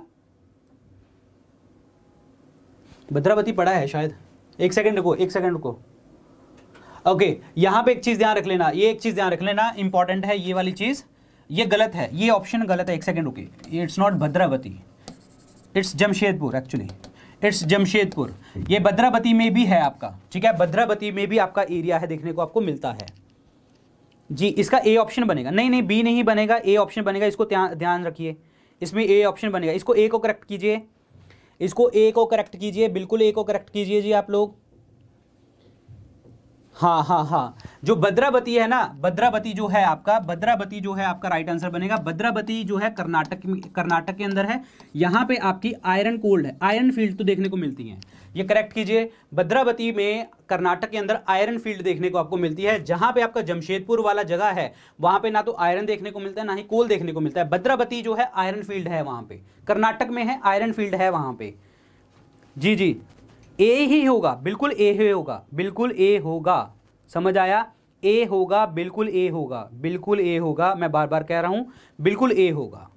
भद्रावती पढ़ा है शायद एक सेकंड रुको एक सेकंड रुको ओके okay, यहां पे एक चीज ध्यान रख लेना ये एक चीज ध्यान रख लेना इंपॉर्टेंट है ये वाली चीज ये गलत है ये ऑप्शन गलत है एक सेकंड रुके it's not Bhadravati it's Jamshedpur actually it's Jamshedpur ये भद्रावती में भी है आपका ठीक है भद्रावती में भी आपका एरिया है देखने को आपको मिलता है जी इसका ए ऑप्शन बनेगा नहीं नहीं बी नहीं बनेगा ए ऑप्शन बनेगा इसको ध्यान रखिए इसमें ए ऑप्शन बनेगा इसको ए को करेक्ट कीजिए इसको ए को करेक्ट कीजिए बिल्कुल ए को करेक्ट कीजिए जी आप लोग हाँ हाँ हाँ जो भद्रावती है ना भद्रावती जो है आपका भद्रावती जो है आपका राइट आंसर बनेगा भद्रावती जो है कर्नाटक कर्नाटक के अंदर है यहाँ पे आपकी आयरन कोल्ड है आयरन फील्ड तो देखने को मिलती है ये करेक्ट कीजिए भद्रावती में कर्नाटक के अंदर आयरन फील्ड देखने को आपको मिलती है जहाँ पे आपका जमशेदपुर वाला जगह है वहाँ पे ना तो आयरन देखने को मिलता है ना ही कोल देखने को मिलता है भद्रावती जो है आयरन फील्ड है वहाँ पे कर्नाटक में है आयरन फील्ड है वहाँ पे जी जी ए ही होगा बिल्कुल ए ही होगा बिल्कुल ए होगा समझ आया ए होगा बिल्कुल ए होगा बिल्कुल ए होगा मैं बार बार कह रहा हूं बिल्कुल ए होगा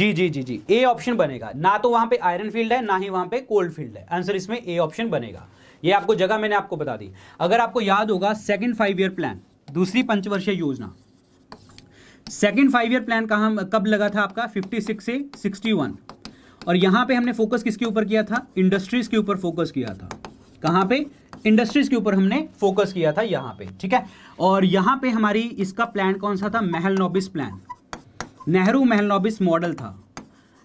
जी जी जी जी ए ऑप्शन बनेगा ना तो वहां पे आयरन फील्ड है ना ही वहां पे कोल्ड फील्ड है आंसर इसमें ए ऑप्शन बनेगा ये आपको जगह मैंने आपको बता दी अगर आपको याद होगा सेकंड फाइव ईयर प्लान दूसरी पंचवर्षीय योजना सेकंड फाइव ईयर प्लान कहा कब लगा था आपका फिफ्टी से सिक्सटी और यहां पे हमने फोकस किसके ऊपर किया था इंडस्ट्रीज के ऊपर फोकस किया था कहां पे इंडस्ट्रीज के ऊपर हमने फोकस किया था यहां पे ठीक है और यहां पे हमारी इसका प्लान कौन सा था महल नोबिस प्लान नेहरू महल नोबिस मॉडल था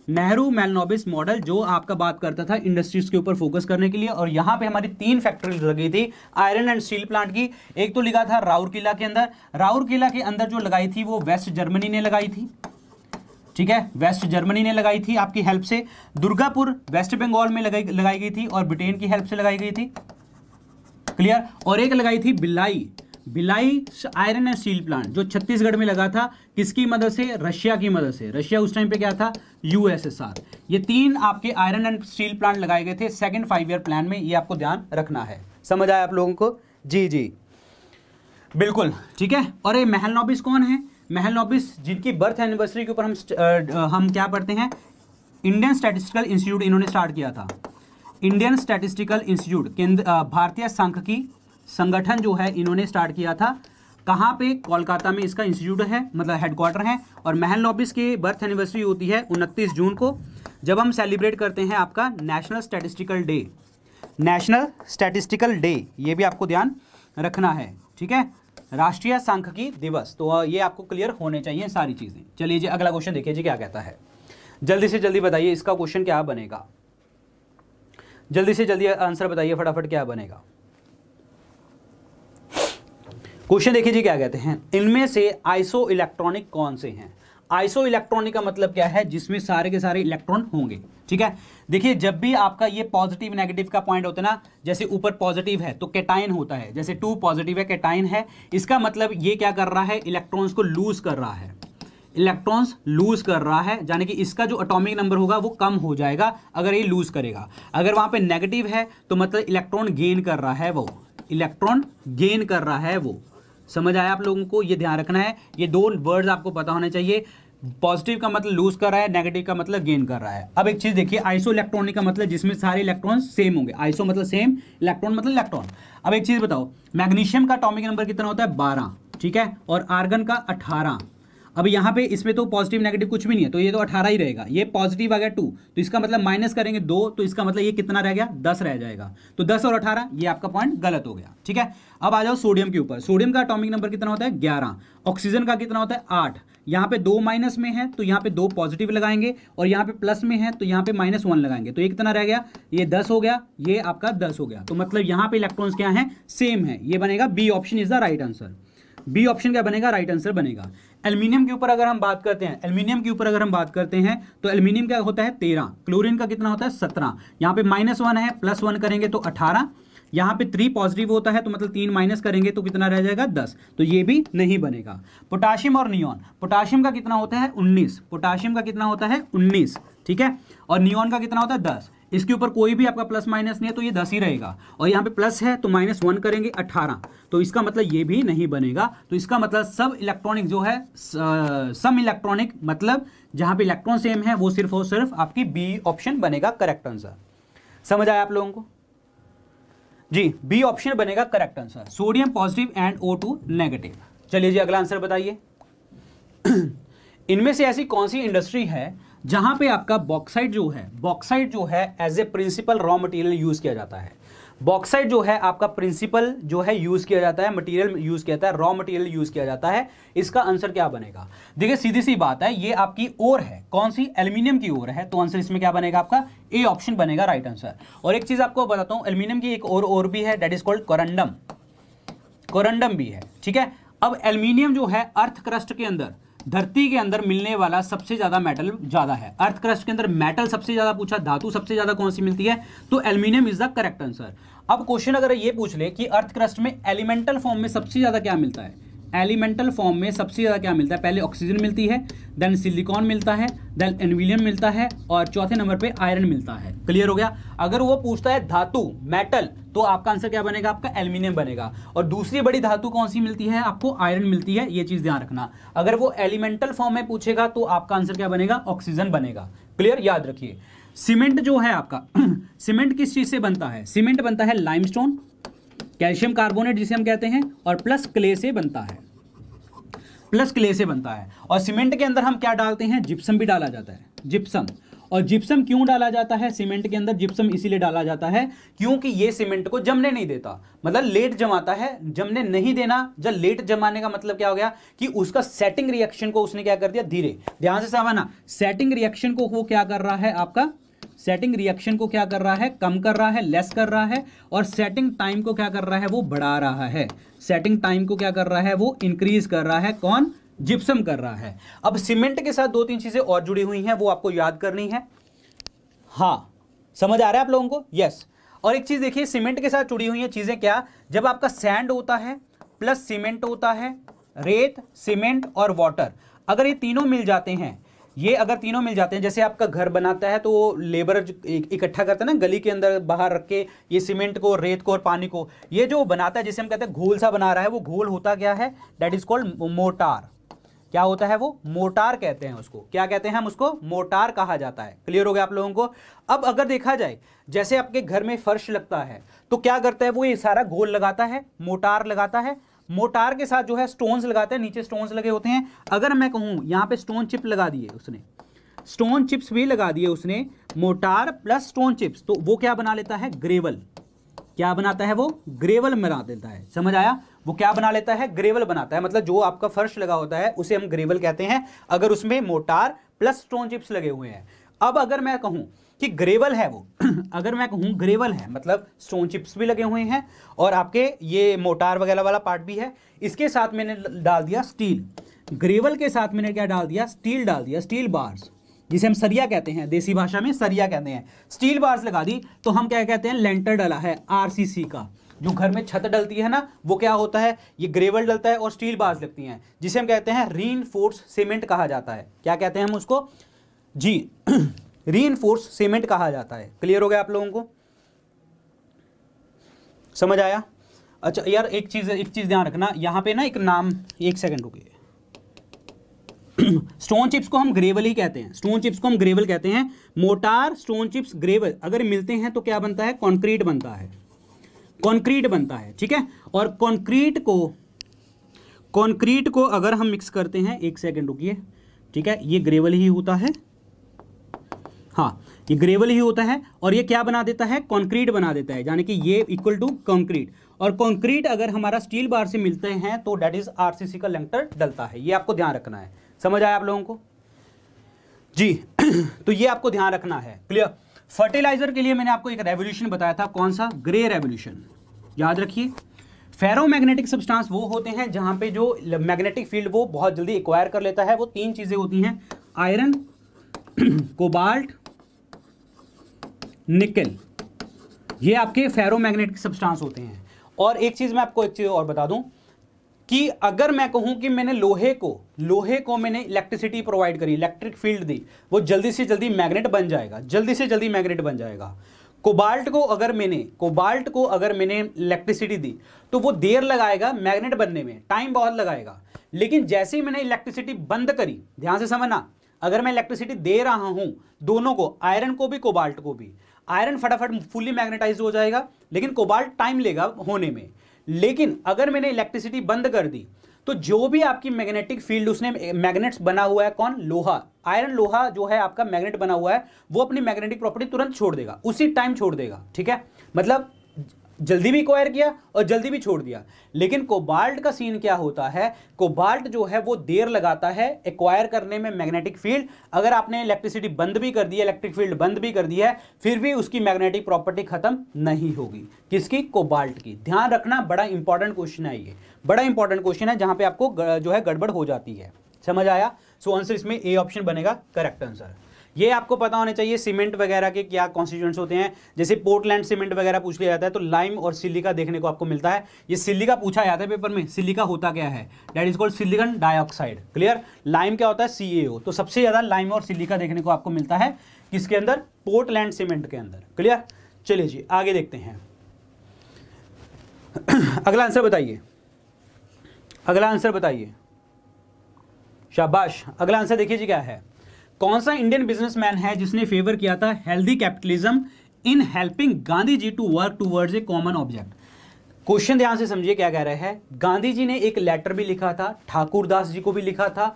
नेहरू मेलनोबिस मॉडल जो आपका बात करता था इंडस्ट्रीज के ऊपर फोकस करने के लिए और यहाँ पे हमारी तीन फैक्ट्री लगी थी आयरन एंड स्टील प्लांट की एक तो लिखा था राउर किला के अंदर राउर किला के अंदर जो लगाई थी वो वेस्ट जर्मनी ने लगाई थी ठीक है वेस्ट जर्मनी ने लगाई थी आपकी हेल्प से दुर्गापुर वेस्ट बंगाल में लगाई लगाई गई थी और ब्रिटेन की हेल्प से लगाई गई थी क्लियर और एक लगाई थी बिलाई बिलाई आयरन एंड स्टील प्लांट जो छत्तीसगढ़ में लगा था किसकी मदद से रशिया की मदद से रशिया उस टाइम पे क्या था यूएसएसआर ये तीन आपके आयरन एंड स्टील प्लांट लगाए गए थे सेकंड फाइव ईयर प्लान में ये आपको ध्यान रखना है समझ आया आप लोगों को जी जी बिल्कुल ठीक है और ये महल नॉबिस कौन है महल नोबिस जिनकी बर्थ एनिवर्सरी के ऊपर हम हम क्या पढ़ते हैं इंडियन स्टैटिस्टिकल इंस्टीट्यूट इन्होंने स्टार्ट किया था इंडियन स्टैटिस्टिकल इंस्टीट्यूट केंद्र भारतीय संघ की संगठन जो है इन्होंने स्टार्ट किया था कहाँ पे कोलकाता में इसका इंस्टीट्यूट है मतलब हेडक्वार्टर है और महल नोबिस की बर्थ एनिवर्सरी होती है उनतीस जून को जब हम सेलिब्रेट करते हैं आपका national statistical day national statistical day ये भी आपको ध्यान रखना है ठीक है राष्ट्रीय सांख्यिकी दिवस तो ये आपको क्लियर होने चाहिए सारी चीज़ें चलिए जी अगला क्वेश्चन देखिए जी क्या कहता है जल्दी से जल्दी बताइए इसका क्वेश्चन क्या बनेगा जल्दी से जल्दी आंसर बताइए फटाफट क्या बनेगा क्वेश्चन देखिए जी क्या कहते हैं इनमें से आइसो इलेक्ट्रॉनिक कौन से हैं आइसो इलेक्ट्रॉनिक का मतलब क्या है जिसमें सारे के सारे इलेक्ट्रॉन होंगे ठीक है देखिए जब भी आपका ये पॉजिटिव नेगेटिव का पॉइंट होता है ना जैसे ऊपर पॉजिटिव है तो कैटाइन होता है जैसे टू पॉजिटिव है कैटाइन है इसका मतलब ये क्या कर रहा है इलेक्ट्रॉन्स को लूज कर रहा है इलेक्ट्रॉन्स लूज कर रहा है यानी कि इसका जो अटोमिक नंबर होगा वो कम हो जाएगा अगर ये लूज करेगा अगर वहां पर नेगेटिव है तो मतलब इलेक्ट्रॉन गेन कर रहा है वो इलेक्ट्रॉन गेन कर रहा है वो समझ आया आप लोगों को ये ध्यान रखना है ये दो वर्ड्स आपको पता होने चाहिए पॉजिटिव का मतलब लूज कर रहा है नेगेटिव का मतलब गेन कर रहा है अब एक चीज देखिए आइसो इलेक्ट्रॉनिक का मतलब जिसमें सारे इलेक्ट्रॉन सेम होंगे आइसो मतलब सेम इलेक्ट्रॉन मतलब इलेक्ट्रॉन अब एक चीज बताओ मैग्नीशियम का अटोमिक नंबर कितना होता है बारह ठीक है और आर्गन का अठारह अब यहाँ पे इसमें तो पॉजिटिव नेगेटिव कुछ भी नहीं है तो ये तो अठारह ही रहेगा ये पॉजिटिव आ गया टू तो इसका मतलब माइनस करेंगे दो तो इसका मतलब ये कितना रह गया दस रह जाएगा तो दस और अठारह ये आपका पॉइंट गलत हो गया ठीक है अब आ जाओ सोडियम के ऊपर सोडियम का अटोमिक नंबर कितना होता है ग्यारह ऑक्सीजन का कितना होता है आठ यहाँ पे दो माइनस में है तो यहाँ पे दो पॉजिटिव लगाएंगे और यहाँ पे प्लस में है तो यहाँ पे माइनस वन लगाएंगे तो एक इतना रह गया ये दस हो गया ये आपका दस हो गया तो मतलब यहाँ पे इलेक्ट्रॉन्स क्या है सेम है ये बनेगा B option is the right answer B option क्या बनेगा राइट आंसर बनेगा एल्यूमिनियम के ऊपर अगर हम बात करते हैं एल्यूमिनियम के ऊपर अगर हम बात करते हैं तो एल्यूमिनियम क्या होता है तेरह क्लोरीन का कितना होता है सत्रह यहाँ पे माइनस वन है प्लस वन करेंगे तो अठारह यहाँ पे थ्री पॉजिटिव होता है तो मतलब तीन माइनस करेंगे तो कितना रह जाएगा दस तो ये भी नहीं बनेगा पोटाशियम और नियॉन पोटाशियम का कितना होता है उन्नीस पोटाशियम का कितना होता है उन्नीस ठीक है और नियॉन का कितना होता है दस इसके ऊपर कोई भी आपका प्लस माइनस नहीं है तो ये दस ही रहेगा और यहाँ पे प्लस है तो माइनस वन करेंगे अट्ठारह तो इसका मतलब ये भी नहीं बनेगा तो इसका मतलब सब इलेक्ट्रॉनिक जो है सम इलेक्ट्रॉनिक मतलब जहाँ पे इलेक्ट्रॉन सेम है वो सिर्फ और सिर्फ आपकी बी ऑप्शन बनेगा करेक्ट आंसर समझ आया आप लोगों को जी बी ऑप्शन बनेगा correct answer sodium positive and O two negative चलिए जी अगला आंसर बताइए इनमें से ऐसी कौन सी इंडस्ट्री है जहां पे आपका बॉक्साइड जो है बॉक्साइड जो है as a principal raw material use किया जाता है बॉक्साइट जो है आपका प्रिंसिपल जो है यूज़ किया जाता है मटेरियल यूज़ किया जाता है रॉ मटेरियल यूज़ किया जाता है इसका आंसर क्या बनेगा देखिए सीधी सी बात है ये आपकी ओर है कौन सी एल्यूमिनियम की ओर है तो आंसर इसमें क्या बनेगा आपका ए ऑप्शन बनेगा राइट आंसर और एक चीज़ आपको बताता हूं एल्यूमिनियम की एक और ओर भी है that is called corundum corundum भी है ठीक है अब एल्यूमिनियम जो है अर्थ क्रस्ट के अंदर धरती के अंदर मिलने वाला सबसे ज्यादा मेटल ज्यादा है अर्थ क्रस्ट के अंदर मेटल सबसे ज्यादा पूछा धातु सबसे ज्यादा कौन सी मिलती है तो aluminium is the correct answer अब क्वेश्चन अगर ये पूछ ले कि अर्थ क्रस्ट में एलिमेंटल फॉर्म में सबसे ज़्यादा क्या मिलता है एलिमेंटल फॉर्म में सबसे ज़्यादा क्या मिलता है पहले ऑक्सीजन मिलती है देन सिलिकॉन मिलता है देन एनविलियम मिलता है और चौथे नंबर पे आयरन मिलता है क्लियर हो गया अगर वो पूछता है धातु मेटल तो आपका आंसर क्या बनेगा आपका एल्यूमिनियम बनेगा और दूसरी बड़ी धातु कौन सी मिलती है आपको आयरन मिलती है ये चीज़ ध्यान रखना अगर वो एलिमेंटल फॉर्म में पूछेगा तो आपका आंसर क्या बनेगा ऑक्सीजन बनेगा क्लियर याद रखिए सीमेंट जो है आपका सीमेंट किस चीज़ से बनता है सीमेंट बनता है लाइमस्टोन कैल्शियम कार्बोनेट जिसे हम कहते हैं और प्लस क्ले से बनता है प्लस क्ले से बनता है और सीमेंट के अंदर हम क्या डालते हैं जिप्सम भी डाला जाता है जिप्सम और जिप्सम क्यों डाला जाता है सीमेंट के अंदर जिप्सम इसीलिए डाला जाता है क्योंकि ये सीमेंट को जमने नहीं देता मतलब लेट जमाता है जमने नहीं देना जब लेट जमाने का मतलब क्या हो गया कि उसका सेटिंग रिएक्शन को उसने क्या कर दिया धीरे ध्यान से समझना सेटिंग रिएक्शन को वो क्या कर रहा है आपका सेटिंग रिएक्शन को क्या कर रहा है कम कर रहा है लेस कर रहा है और सेटिंग टाइम को क्या कर रहा है वो बढ़ा रहा है सेटिंग टाइम को क्या कर रहा है वो इंक्रीज कर रहा है कौन जिप्सम कर रहा है अब सीमेंट के साथ दो तीन चीज़ें और जुड़ी हुई हैं वो आपको याद करनी है हाँ समझ आ रहा है आप लोगों को यस और एक चीज़ देखिए सीमेंट के साथ जुड़ी हुई है चीज़ें क्या जब आपका सैंड होता है प्लस सीमेंट होता है रेत सीमेंट और वाटर अगर ये तीनों मिल जाते हैं ये अगर तीनों मिल जाते हैं जैसे आपका घर बनाता है तो वो लेबर इकट्ठा करता है ना गली के अंदर बाहर रख के ये सीमेंट को रेत को और पानी को ये जो बनाता है जिसे हम कहते हैं घोल सा बना रहा है वो घोल होता क्या है डेट इज कॉल्ड मोटार क्या होता है वो मोटार कहते हैं उसको क्या कहते हैं हम उसको मोटार कहा जाता है क्लियर हो गया आप लोगों को अब अगर देखा जाए जैसे आपके घर में फर्श लगता है तो क्या करता है वो ये सारा घोल लगाता है मोटार लगाता है मोटार के साथ जो है स्टोन्स लगाते हैं नीचे स्टोन्स लगे होते हैं अगर मैं कहूँ यहाँ पे स्टोन चिप लगा दिए उसने स्टोन चिप्स भी लगा दिए उसने मोटार प्लस स्टोन चिप्स तो वो क्या बना लेता है ग्रेवल क्या बनाता है वो ग्रेवल बना देता है समझ आया वो क्या बना लेता है ग्रेवल बनाता है मतलब जो आपका फर्श लगा होता है उसे हम ग्रेवल कहते हैं अगर उसमें मोटार प्लस स्टोन चिप्स लगे हुए हैं अब अगर मैं कहूँ कि ग्रेवल है वो अगर मैं कहूँ ग्रेवल है मतलब स्टोन चिप्स भी लगे हुए हैं और आपके ये मोटार वगैरह वाला पार्ट भी है इसके साथ मैंने डाल दिया स्टील ग्रेवल के साथ मैंने क्या डाल दिया स्टील डाल दिया स्टील बार्स जिसे हम सरिया कहते हैं देसी भाषा में सरिया कहते हैं स्टील बार्स लगा दी तो हम क्या कहते हैं लेंटर डला है आर का जो घर में छत डलती है ना वो क्या होता है ये ग्रेवल डलता है और स्टील बार्स लगती हैं जिसे हम कहते हैं रीन सीमेंट कहा जाता है क्या कहते हैं हम उसको जी री सीमेंट कहा जाता है क्लियर हो गया आप लोगों को समझ आया अच्छा यार एक चीज़ एक चीज़ ध्यान रखना यहां पे ना एक नाम एक सेकंड रुकिए स्टोन चिप्स को हम ग्रेवल ही कहते हैं स्टोन चिप्स को हम ग्रेवल कहते हैं मोटार स्टोन चिप्स ग्रेवल अगर मिलते हैं तो क्या बनता है कॉन्क्रीट बनता है कॉन्क्रीट बनता है ठीक है और कॉन्क्रीट को कॉन्क्रीट को अगर हम मिक्स करते हैं एक सेकंड रुकिए ठीक है ये ग्रेवल ही होता है हाँ ये ग्रेवल ही होता है और ये क्या बना देता है कंक्रीट बना देता है यानी कि ये इक्वल टू कंक्रीट और कंक्रीट अगर हमारा स्टील बार से मिलते हैं तो डेट इज आरसीसी का लेंटर डलता है ये आपको ध्यान रखना है समझ आया आप लोगों को जी तो ये आपको ध्यान रखना है क्लियर फर्टिलाइजर के लिए मैंने आपको एक रेवोल्यूशन बताया था कौन सा ग्रे रेवोल्यूशन याद रखिए फेरोमैग्नेटिक सब्सटेंस वो होते हैं जहां पे जो मैग्नेटिक फील्ड वो बहुत जल्दी एक्वायर कर लेता है वो तीन चीज़ें होती हैं आयरन कोबाल्ट निकल ये आपके फेरोमैग्नेटिक सब्सटेंस होते हैं और एक चीज़ मैं आपको एक चीज़ और बता दूं कि अगर मैं कहूं कि मैंने लोहे को लोहे को मैंने इलेक्ट्रिसिटी प्रोवाइड करी इलेक्ट्रिक फील्ड दी वो जल्दी से जल्दी मैग्नेट बन जाएगा जल्दी से जल्दी मैग्नेट बन जाएगा कोबाल्ट को अगर मैंने कोबाल्ट को अगर मैंने इलेक्ट्रिसिटी दी तो वो देर लगाएगा मैग्नेट बनने में टाइम बहुत लगाएगा लेकिन जैसे ही मैंने इलेक्ट्रिसिटी बंद करी ध्यान से समझना अगर मैं इलेक्ट्रिसिटी दे रहा हूं दोनों को आयरन को भी कोबाल्ट को भी आयरन फटाफट फुल्ली मैग्नेटाइज हो जाएगा लेकिन कोबाल्ट टाइम लेगा होने में लेकिन अगर मैंने इलेक्ट्रिसिटी बंद कर दी तो जो भी आपकी मैग्नेटिक फील्ड उसने मैग्नेट्स बना हुआ है कौन लोहा आयरन लोहा जो है आपका मैग्नेट बना हुआ है वो अपनी मैग्नेटिक प्रॉपर्टी तुरंत छोड़ देगा उसी टाइम छोड़ देगा ठीक है मतलब जल्दी भी क्वायर किया और जल्दी भी छोड़ दिया लेकिन कोबाल्ट का सीन क्या होता है कोबाल्ट जो है वो देर लगाता है एक्वायर करने में मैग्नेटिक फील्ड अगर आपने इलेक्ट्रिसिटी बंद भी कर दी है इलेक्ट्रिक फील्ड बंद भी कर दी है फिर भी उसकी मैग्नेटिक प्रॉपर्टी खत्म नहीं होगी किसकी कोबाल्ट की ध्यान रखना बड़ा इंपॉर्टेंट क्वेश्चन है ये बड़ा इंपॉर्टेंट क्वेश्चन है जहां पर आपको जो है गड़बड़ हो जाती है समझ आया सो आंसर इसमें ए ऑप्शन बनेगा करेक्ट आंसर ये आपको पता होने चाहिए सीमेंट वगैरह के क्या कॉन्स्टिट्यूंट्स होते हैं जैसे पोर्टलैंड सीमेंट वगैरह पूछ लिया जाता है तो लाइम और सिलिका देखने को आपको मिलता है ये सिलिका पूछा जाता है पेपर में सिलिका होता क्या है that is called silicon dioxide clear lime क्या होता है सी तो सबसे ज़्यादा लाइम और सिलिका देखने को आपको मिलता है किसके अंदर पोर्टलैंड सीमेंट के अंदर क्लियर चलिए जी आगे देखते हैं अगला आंसर बताइए अगला आंसर बताइए शाबाश अगला आंसर देखिए जी क्या है कौन सा इंडियन बिजनेसमैन है जिसने फेवर किया था healthy capitalism in helping Gandhi ji to work towards a common object question ध्यान से समझिए क्या कह रहे हैं गांधी जी ने एक लेटर भी लिखा था ठाकुर दास जी को भी लिखा था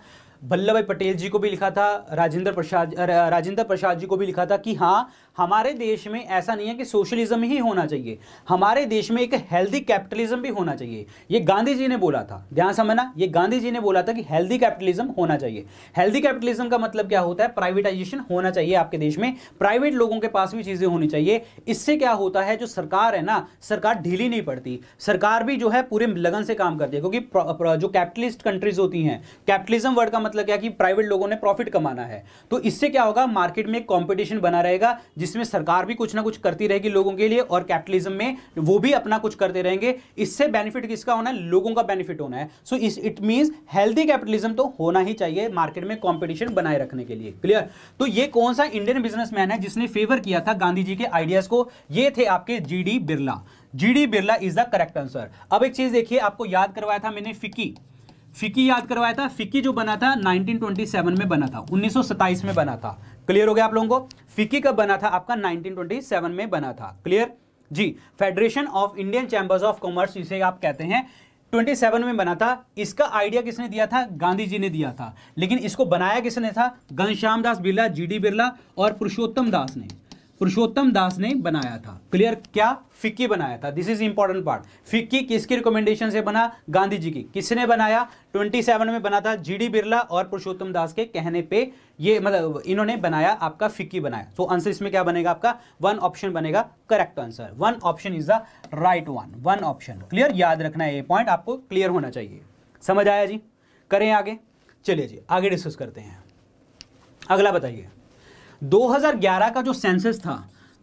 वल्लभ भाई पटेल जी को भी लिखा था राजेंद्र प्रसाद राजेंद्र प्रसाद जी को भी लिखा था कि हाँ हमारे देश में ऐसा नहीं है कि सोशलिज्म ही होना चाहिए हमारे देश में एक हेल्दी कैपिटलिज्म भी होना चाहिए ये गांधी जी ने बोला था ध्यान समझना ये गांधी जी ने बोला था कि हेल्दी कैपिटलिज्म होना चाहिए हेल्दी कैपिटलिज्म का मतलब क्या होता है प्राइवेटाइजेशन होना चाहिए आपके देश में प्राइवेट लोगों के पास भी चीज़ें होनी चाहिए इससे क्या होता है जो सरकार है ना सरकार ढीली नहीं पड़ती सरकार भी जो है पूरे लगन से काम करती है क्योंकि जो कैपिटलिस्ट कंट्रीज होती हैं कैपिटलिज्म वर्ड का मतलब क्या कि प्राइवेट लोगों ने प्रॉफिट कमाना है तो इससे क्या होगा मार्केट में एक कॉम्पिटिशन बना रहेगा जिस जिसमें सरकार भी कुछ ना कुछ करती रहेगी लोगों के लिए और कैपिटलिज्म में वो भी अपना कुछ करते रहेंगे इससे बेनिफिट किसका होना है लोगों का बेनिफिट होना है सो इस इट मीन्स हेल्दी कैपिटलिज्म तो होना ही चाहिए मार्केट में कॉम्पिटिशन बनाए रखने के लिए क्लियर तो ये कौन सा इंडियन बिजनेसमैन है जिसने फेवर किया था गांधी जी के आइडियाज को ये थे आपके G Birla G Birla is the correct answer अब एक चीज देखिए आपको याद करवाया था मैंने फिक्की फिक्की याद करवाया था फिक्की जो बना था 1927 में बना था 1927 में बना था क्लियर हो गया आप लोगों को फिकी कब बना था आपका 1927 में बना था clear ji Federation of Indian Chambers of Commerce जिसे आप कहते हैं 27 में बना था इसका आइडिया किसने दिया था गांधी जी ने दिया था लेकिन इसको बनाया किसने था घनश्याम दास बिरला जी डी बिरला और पुरुषोत्तम दास ने पुरुषोत्तम दास ने बनाया था क्लियर क्या फिक्की बनाया था this is important part FICCI किसकी रिकमेंडेशन से बना गांधी जी की किसने बनाया 27 में बना था जीडी बिरला और पुरुषोत्तम दास के कहने पे ये मतलब इन्होंने बनाया आपका फिक्की बनाया तो so, आंसर इसमें क्या बनेगा आपका वन ऑप्शन बनेगा correct answer one option is the right one one option clear याद रखना है ये पॉइंट आपको क्लियर होना चाहिए समझ आया जी करें आगे चलिए जी आगे डिस्कस करते हैं अगला बताइए 2011 का जो सेंसस था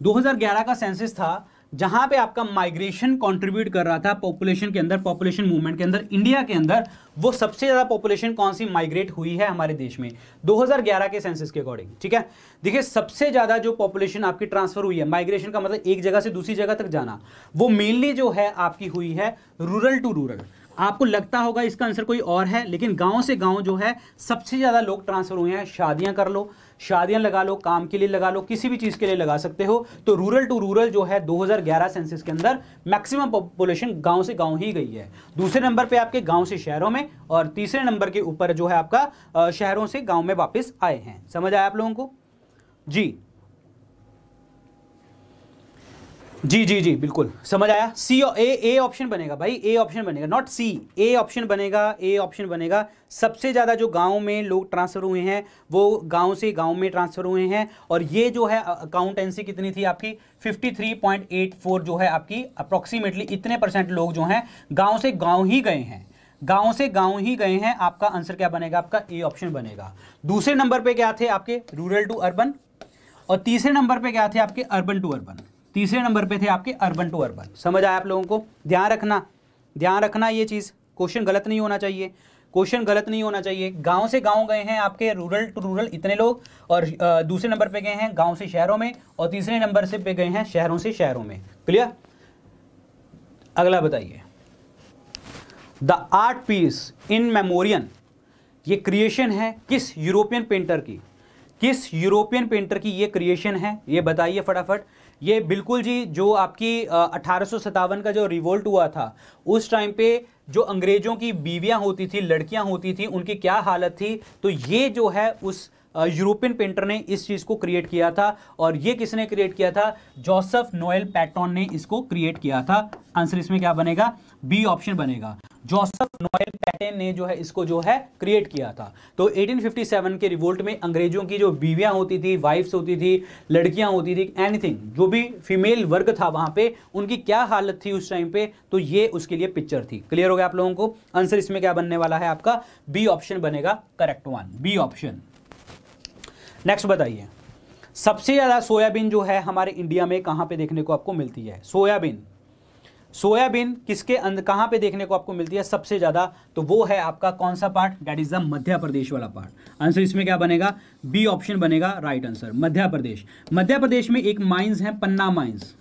2011 का सेंसस था जहां पे आपका माइग्रेशन कंट्रीब्यूट कर रहा था पॉपुलेशन के अंदर पॉपुलेशन मूवमेंट के अंदर इंडिया के अंदर वो सबसे ज़्यादा पॉपुलेशन कौन सी माइग्रेट हुई है हमारे देश में 2011 के सेंसस के अकॉर्डिंग ठीक है देखिए सबसे ज़्यादा जो पॉपुलेशन आपकी ट्रांसफर हुई है माइग्रेशन का मतलब एक जगह से दूसरी जगह तक जाना वो मेनली जो है आपकी हुई है रूरल टू रूरल आपको लगता होगा इसका आंसर कोई और है लेकिन गांव से गांव जो है सबसे ज़्यादा लोग ट्रांसफ़र हुए हैं शादियां कर लो शादियां लगा लो काम के लिए लगा लो किसी भी चीज़ के लिए लगा सकते हो तो रूरल टू रूरल जो है 2011 सेंसिस के अंदर मैक्सिमम पॉपुलेशन गांव से गांव ही गई है दूसरे नंबर पे आपके गांव से शहरों में और तीसरे नंबर के ऊपर जो है आपका शहरों से गाँव में वापस आए हैं समझ आया आप लोगों को जी जी जी जी बिल्कुल समझ आया सी ए ए ऑप्शन बनेगा भाई ए ऑप्शन बनेगा नॉट सी ए ऑप्शन बनेगा ए ऑप्शन बनेगा सबसे ज़्यादा जो गांव में लोग ट्रांसफ़र हुए हैं वो गांव से गांव में ट्रांसफ़र हुए हैं और ये जो है अकाउंटेंसी कितनी थी आपकी 53.84 जो है आपकी अप्रॉक्सीमेटली इतने परसेंट लोग जो हैं गाँव से गाँव ही गए हैं गाँव से गाँव ही गए हैं आपका आंसर क्या बनेगा आपका ए ऑप्शन बनेगा दूसरे नंबर पर क्या थे आपके रूरल टू अर्बन और तीसरे नंबर पर क्या थे आपके अर्बन टू अर्बन तीसरे नंबर पे थे आपके अर्बन टू अर्बन समझ आया आप लोगों को ध्यान रखना ध्यान रखना ये चीज़ क्वेश्चन गलत नहीं होना चाहिए क्वेश्चन गलत नहीं होना चाहिए गांव से गांव गए हैं आपके रूरल टू रूरल इतने लोग और दूसरे नंबर पे गए हैं गांव से शहरों में और तीसरे नंबर से पे गए हैं शहरों से शहरों में क्लियर अगला बताइए the art piece in memoriam ये क्रिएशन है किस यूरोपियन पेंटर की किस यूरोपियन पेंटर की ये क्रिएशन है ये बताइए फटाफट ये बिल्कुल जी जो आपकी अठारह का जो रिवोल्ट हुआ था उस टाइम पे जो अंग्रेजों की बीवियां होती थी लड़कियां होती थी उनकी क्या हालत थी तो ये जो है उस यूरोपियन पेंटर ने इस चीज़ को क्रिएट किया था और ये किसने क्रिएट किया था जोसेफ नोएल पैटॉन ने इसको क्रिएट किया था आंसर इसमें क्या बनेगा बी ऑप्शन बनेगा जोसेफ नोएल पैटर्न ने जो है इसको जो है क्रिएट किया था तो 1857 के रिवोल्ट में अंग्रेजों की जो बीवियां होती थी वाइफ्स होती थी लड़कियां होती थी एनीथिंग जो भी फीमेल वर्ग था वहां पे उनकी क्या हालत थी उस टाइम पे तो ये उसके लिए पिक्चर थी क्लियर हो गया आप लोगों को आंसर इसमें क्या बनने वाला है आपका बी ऑप्शन बनेगा correct one B option next बताइए सबसे ज़्यादा सोयाबीन जो है हमारे इंडिया में कहाँ पे देखने को आपको मिलती है सोयाबीन सोयाबीन किसके अंदर कहाँ पे देखने को आपको मिलती है सबसे ज़्यादा तो वो है आपका कौन सा part that is the Madhya Pradesh वाला पार्ट आंसर इसमें क्या बनेगा बी ऑप्शन बनेगा राइट आंसर मध्य प्रदेश मध्य प्रदेश में एक माइंस है पन्ना माइंस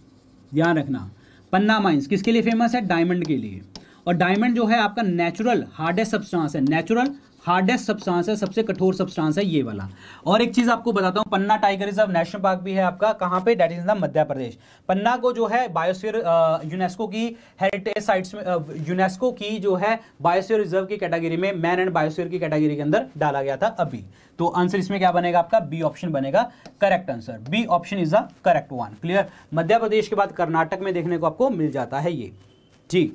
ध्यान रखना पन्ना माइंस किसके लिए फेमस है डायमंड के लिए और डायमंड जो है आपका नेचुरल हार्डेस्ट सब्सटेंस है नेचुरल हार्डेस्ट सब्सटेंस है सबसे कठोर सब्सटेंस है ये वाला और एक चीज़ आपको बताता हूँ Panna tiger reserve national park भी है आपका कहाँ पे that is the Madhya Pradesh Panna को जो है बायोस्फीयर यूनेस्को की हेरिटेज साइट्स में यूनेस्को की जो है बायोस्फीयर रिजर्व की कैटेगरी में मैन एंड बायोस्फीयर की कैटेगरी के अंदर डाला गया था अभी तो आंसर इसमें क्या बनेगा आपका बी ऑप्शन बनेगा correct answer B option is the correct one clear Madhya Pradesh के बाद कर्नाटक में देखने को आपको मिल जाता है ये जी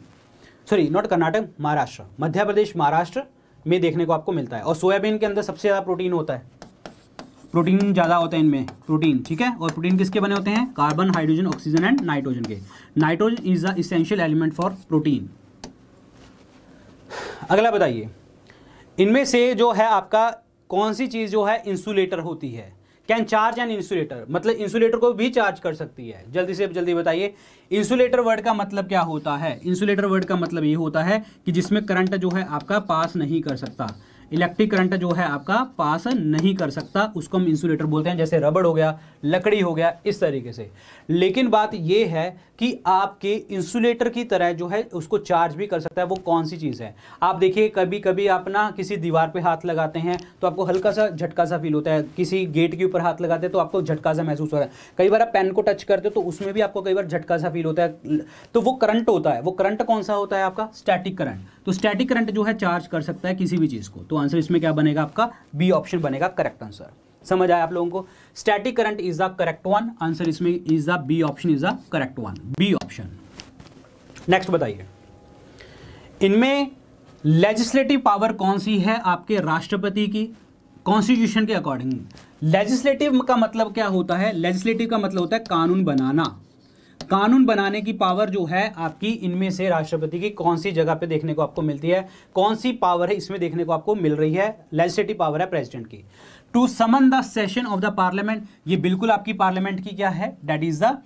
सॉरी नॉट कर्नाटक महाराष्ट्र मध्य प्रदेश महाराष्ट्र में देखने को आपको मिलता है और सोयाबीन के अंदर सबसे ज़्यादा प्रोटीन होता है प्रोटीन ज़्यादा होता है इनमें प्रोटीन ठीक है और प्रोटीन किसके बने होते हैं carbon hydrogen oxygen and nitrogen के nitrogen is the essential element for protein अगला बताइए इनमें से जो है आपका कौन सी चीज़ जो है इंसुलेटर होती है कैन चार्ज एन इंसुलेटर मतलब इंसुलेटर को भी चार्ज कर सकती है जल्दी से जल्दी बताइए इंसुलेटर वर्ड का मतलब क्या होता है इंसुलेटर वर्ड का मतलब ये होता है कि जिसमें करंट जो है आपका पास नहीं कर सकता इलेक्ट्रिक करंट जो है आपका पास नहीं कर सकता उसको हम इंसुलेटर बोलते हैं जैसे रबड़ हो गया लकड़ी हो गया इस तरीके से लेकिन बात यह है कि आपके इंसुलेटर की तरह जो है उसको चार्ज भी कर सकता है वो कौन सी चीज़ है आप देखिए कभी कभी आप ना किसी दीवार पे हाथ लगाते हैं तो आपको हल्का सा झटका सा फील होता है किसी गेट के ऊपर हाथ लगाते हैं तो आपको झटका सा महसूस हो रहा है कई बार आप पेन को टच करते हो तो उसमें भी आपको कई बार झटका सा फील होता है तो वो करंट होता है वो करंट कौन सा होता है आपका स्टैटिक करंट तो स्टैटिक करंट जो है चार्ज कर सकता है किसी भी चीज़ को तो आंसर इसमें क्या बनेगा आपका बी ऑप्शन बनेगा करेक्ट आंसर समझ आया आप लोगों को static current is the correct one answer इसमें is the B option is the correct one B option next बताइए इनमें लेजिस्लेटिव पावर कौन सी है आपके राष्ट्रपति की कॉन्स्टिट्यूशन के अकॉर्डिंग लेजिस्लेटिव का मतलब क्या होता है लेजिस्लेटिव का मतलब होता है कानून बनाना कानून बनाने की पावर जो है आपकी इनमें से राष्ट्रपति की कौन सी जगह पे देखने को आपको मिलती है कौन सी पावर है इसमें देखने को आपको मिल रही है लेजिस्लेटिव पावर है प्रेसिडेंट की to summon the session of the parliament ये बिल्कुल आपकी पार्लियामेंट की क्या है डेट इज द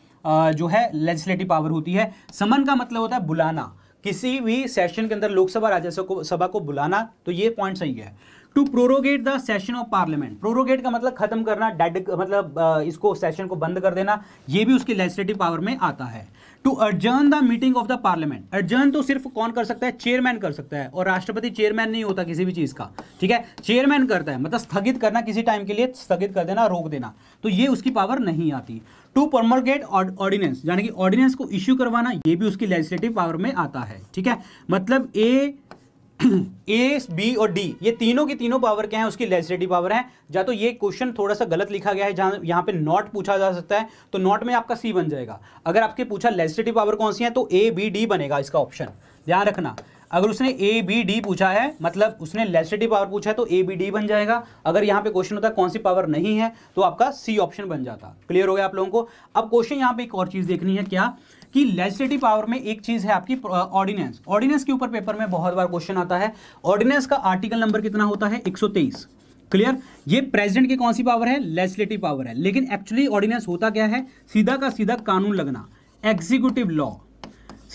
जो है लेजिस्लेटिव पावर होती है समन का मतलब होता है बुलाना किसी भी सेशन के अंदर लोकसभा राज्यसभा को सभा को बुलाना तो ये पॉइंट सही है to prorogue the session of parliament prorogue का मतलब खत्म करना डेड मतलब uh, इसको सेशन को बंद कर देना ये भी उसकी लेजिस्लेटिव पावर में आता है to adjourn the meeting of the parliament adjourn तो सिर्फ कौन कर सकता है चेयरमैन कर सकता है और राष्ट्रपति चेयरमैन नहीं होता किसी भी चीज का ठीक है चेयरमैन करता है मतलब स्थगित करना किसी टाइम के लिए स्थगित कर देना रोक देना तो ये उसकी पावर नहीं आती टू प्रमोलगेट ऑर्डिनेंस यानी कि ऑर्डिनेंस को इश्यू करवाना ये भी उसकी लेजिस्लेटिव पावर में आता है ठीक है मतलब ए ए बी और डी ये तीनों की तीनों पावर क्या है उसकी लेजिस्लेटिव पावर है या तो ये क्वेश्चन थोड़ा सा गलत लिखा गया है जहां यहां पे नॉट पूछा जा सकता है तो नॉट में आपका सी बन जाएगा अगर आपके पूछा लेजिस्लेटिव पावर कौन सी है तो ए बी डी बनेगा इसका ऑप्शन ध्यान रखना अगर उसने ए बी डी पूछा है मतलब उसने लेजिस्लेटिव पावर पूछा है तो ए बी डी बन जाएगा अगर यहाँ पे क्वेश्चन होता है कौन सी पावर नहीं है तो आपका सी ऑप्शन बन जाता क्लियर हो गया आप लोगों को अब क्वेश्चन यहाँ पे एक और चीज़ देखनी है क्या कि लेजिस्लेटिव पावर में एक चीज़ है आपकी ऑर्डिनेंस ऑर्डिनेंस के ऊपर पेपर में बहुत बार क्वेश्चन आता है ऑर्डिनेंस का आर्टिकल नंबर कितना होता है एक क्लियर ये प्रेसिडेंट की कौन सी पावर है लेजिस्लेटिव पावर है लेकिन एक्चुअली ऑर्डिनेंस होता क्या है सीधा का सीधा कानून लगना एग्जीक्यूटिव लॉ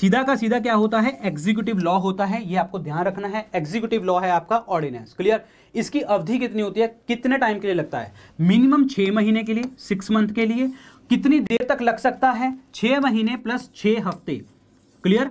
सीधा का सीधा क्या होता है एग्जीक्यूटिव लॉ होता है ये आपको ध्यान रखना है एग्जीक्यूटिव लॉ है आपका ऑर्डिनेंस क्लियर इसकी अवधि कितनी होती है कितने टाइम के लिए लगता है मिनिमम छह महीने के लिए सिक्स मंथ के लिए कितनी देर तक लग सकता है छह महीने प्लस छह हफ्ते क्लियर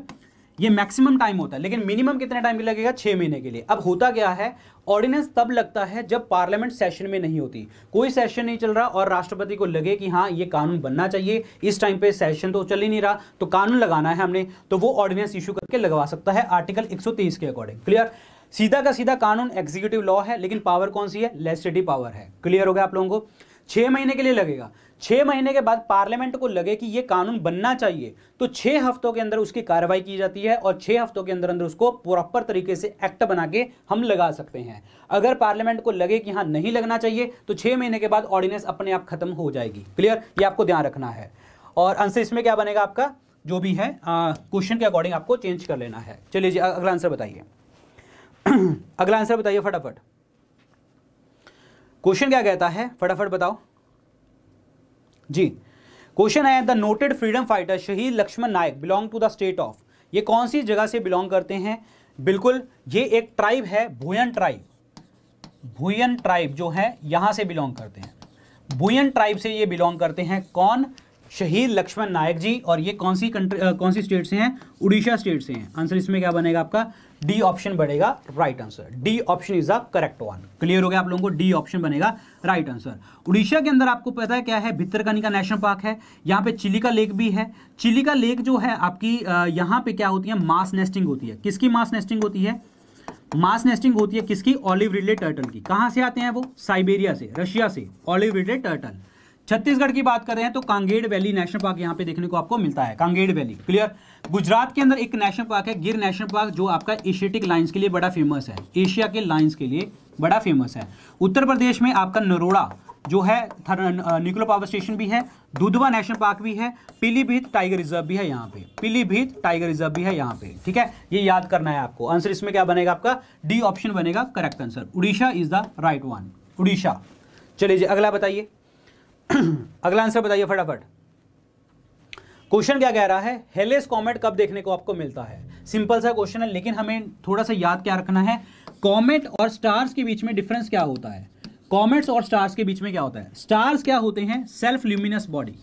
ये मैक्सिमम टाइम होता है लेकिन मिनिमम कितने टाइम लगेगा छह महीने के लिए अब होता क्या है ऑर्डिनेंस तब लगता है जब पार्लियामेंट सेशन में नहीं होती कोई सेशन नहीं चल रहा और राष्ट्रपति को लगे कि हाँ ये कानून बनना चाहिए इस टाइम पे सेशन तो चल ही नहीं रहा तो कानून लगाना है हमने तो वो ऑर्डिनेंस इश्यू करके लगवा सकता है आर्टिकल एक के अकॉर्डिंग क्लियर सीधा का सीधा कानून एग्जीक्यूटिव लॉ है लेकिन पावर कौन सी है लेजिस्टिव पावर है क्लियर हो गया आप लोगों को छह महीने के लिए लगेगा छह महीने के बाद पार्लियामेंट को लगे कि यह कानून बनना चाहिए तो छह हफ्तों के अंदर उसकी कार्रवाई की जाती है और छह हफ्तों के अंदर अंदर उसको प्रॉपर तरीके से एक्ट बना के हम लगा सकते हैं अगर पार्लियामेंट को लगे कि हाँ नहीं लगना चाहिए तो छह महीने के बाद ऑर्डिनेंस अपने आप खत्म हो जाएगी क्लियर ये आपको ध्यान रखना है और आंसर इसमें क्या बनेगा आपका जो भी है क्वेश्चन के अकॉर्डिंग आपको चेंज कर लेना है चलिए जी अगला आंसर बताइए अगला आंसर बताइए फटाफट क्वेश्चन क्या कहता है फटाफट बताओ जी क्वेश्चन है द नोटेड फ्रीडम फाइटर शहीद Laxman Nayak belong to the state of ये कौन सी जगह से बिलोंग करते हैं बिल्कुल ये एक ट्राइब है भूयन ट्राइब भूयन ट्राइब जो है यहां से बिलोंग करते हैं भूयन ट्राइब से ये बिलोंग करते हैं कौन शहीद लक्ष्मण नायक जी और ये कौन सी कंट्री कौन सी स्टेट से हैं उड़ीसा स्टेट से हैं आंसर इसमें क्या बनेगा आपका डी ऑप्शन बनेगा right answer D option is the correct one clear हो गया आप लोगों को डी ऑप्शन बनेगा राइट आंसर उड़ीसा के अंदर आपको पता है क्या है का नेशनल पार्क है यहाँ पे चिलिका लेक भी है चिलिका लेक जो है आपकी यहाँ पे क्या होती है मास नेस्टिंग होती है किसकी मास नेस्टिंग होती है मास नेस्टिंग होती है किसकी ऑलिव रिले टर्टल की कहाँ से आते हैं वो साइबेरिया से रशिया से ऑलिव रिले टर्टल छत्तीसगढ़ की बात कर रहे हैं तो कांगेड़ वैली नेशनल पार्क यहाँ पे देखने को आपको मिलता है कांगेड़ वैली क्लियर गुजरात के अंदर एक नेशनल पार्क है गिर नेशनल पार्क जो आपका एशियाटिक लाइन्स के लिए बड़ा फेमस है एशिया के लाइन्स के लिए बड़ा फेमस है उत्तर प्रदेश में आपका नरोड़ा जो है न्यूक्लियर पावर स्टेशन भी है दुधवा नेशनल पार्क भी है पीलीभीत टाइगर रिजर्व भी है यहाँ पे पीलीभीत टाइगर रिजर्व भी है यहाँ पे ठीक है ये याद करना है आपको आंसर इसमें क्या बनेगा आपका डी ऑप्शन बनेगा correct answer Orissa is the right one Orissa चलिए अगला बताइए अगला आंसर बताइए फटाफट क्वेश्चन क्या कह रहा है हेलेस कॉमेट कब देखने को आपको मिलता है सिंपल सा क्वेश्चन है लेकिन हमें थोड़ा सा याद क्या रखना है कॉमेट और स्टार्स के बीच में डिफरेंस क्या होता है कॉमेट्स और स्टार्स के बीच में क्या होता है स्टार्स क्या होते हैं self luminous body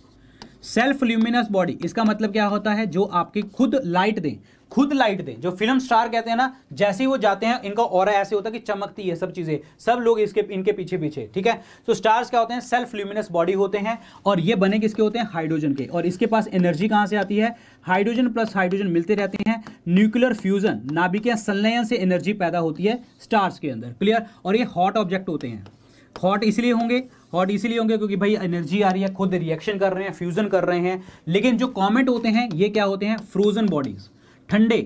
self luminous body इसका मतलब क्या होता है जो आपकी खुद लाइट दें खुद लाइट दें जो फिल्म स्टार कहते हैं ना जैसे ही वो जाते हैं इनका और ऐसे होता है कि चमकती है सब चीज़ें सब लोग इसके इनके पीछे पीछे ठीक है तो स्टार्स क्या होते हैं सेल्फ ल्यूमिनस बॉडी होते हैं और ये बने किसके होते हैं हाइड्रोजन के और इसके पास एनर्जी कहाँ से आती है हाइड्रोजन प्लस हाइड्रोजन मिलते रहते हैं न्यूक्लियर फ्यूजन या संलयन से एनर्जी पैदा होती है स्टार्स के अंदर क्लियर और ये हॉट ऑब्जेक्ट होते हैं हॉट इसलिए होंगे हॉट इसीलिए होंगे क्योंकि भाई एनर्जी आ रही है खुद रिएक्शन कर रहे हैं फ्यूजन कर रहे हैं लेकिन जो कॉमेट होते हैं ये क्या होते हैं फ्रोजन बॉडीज ठंडे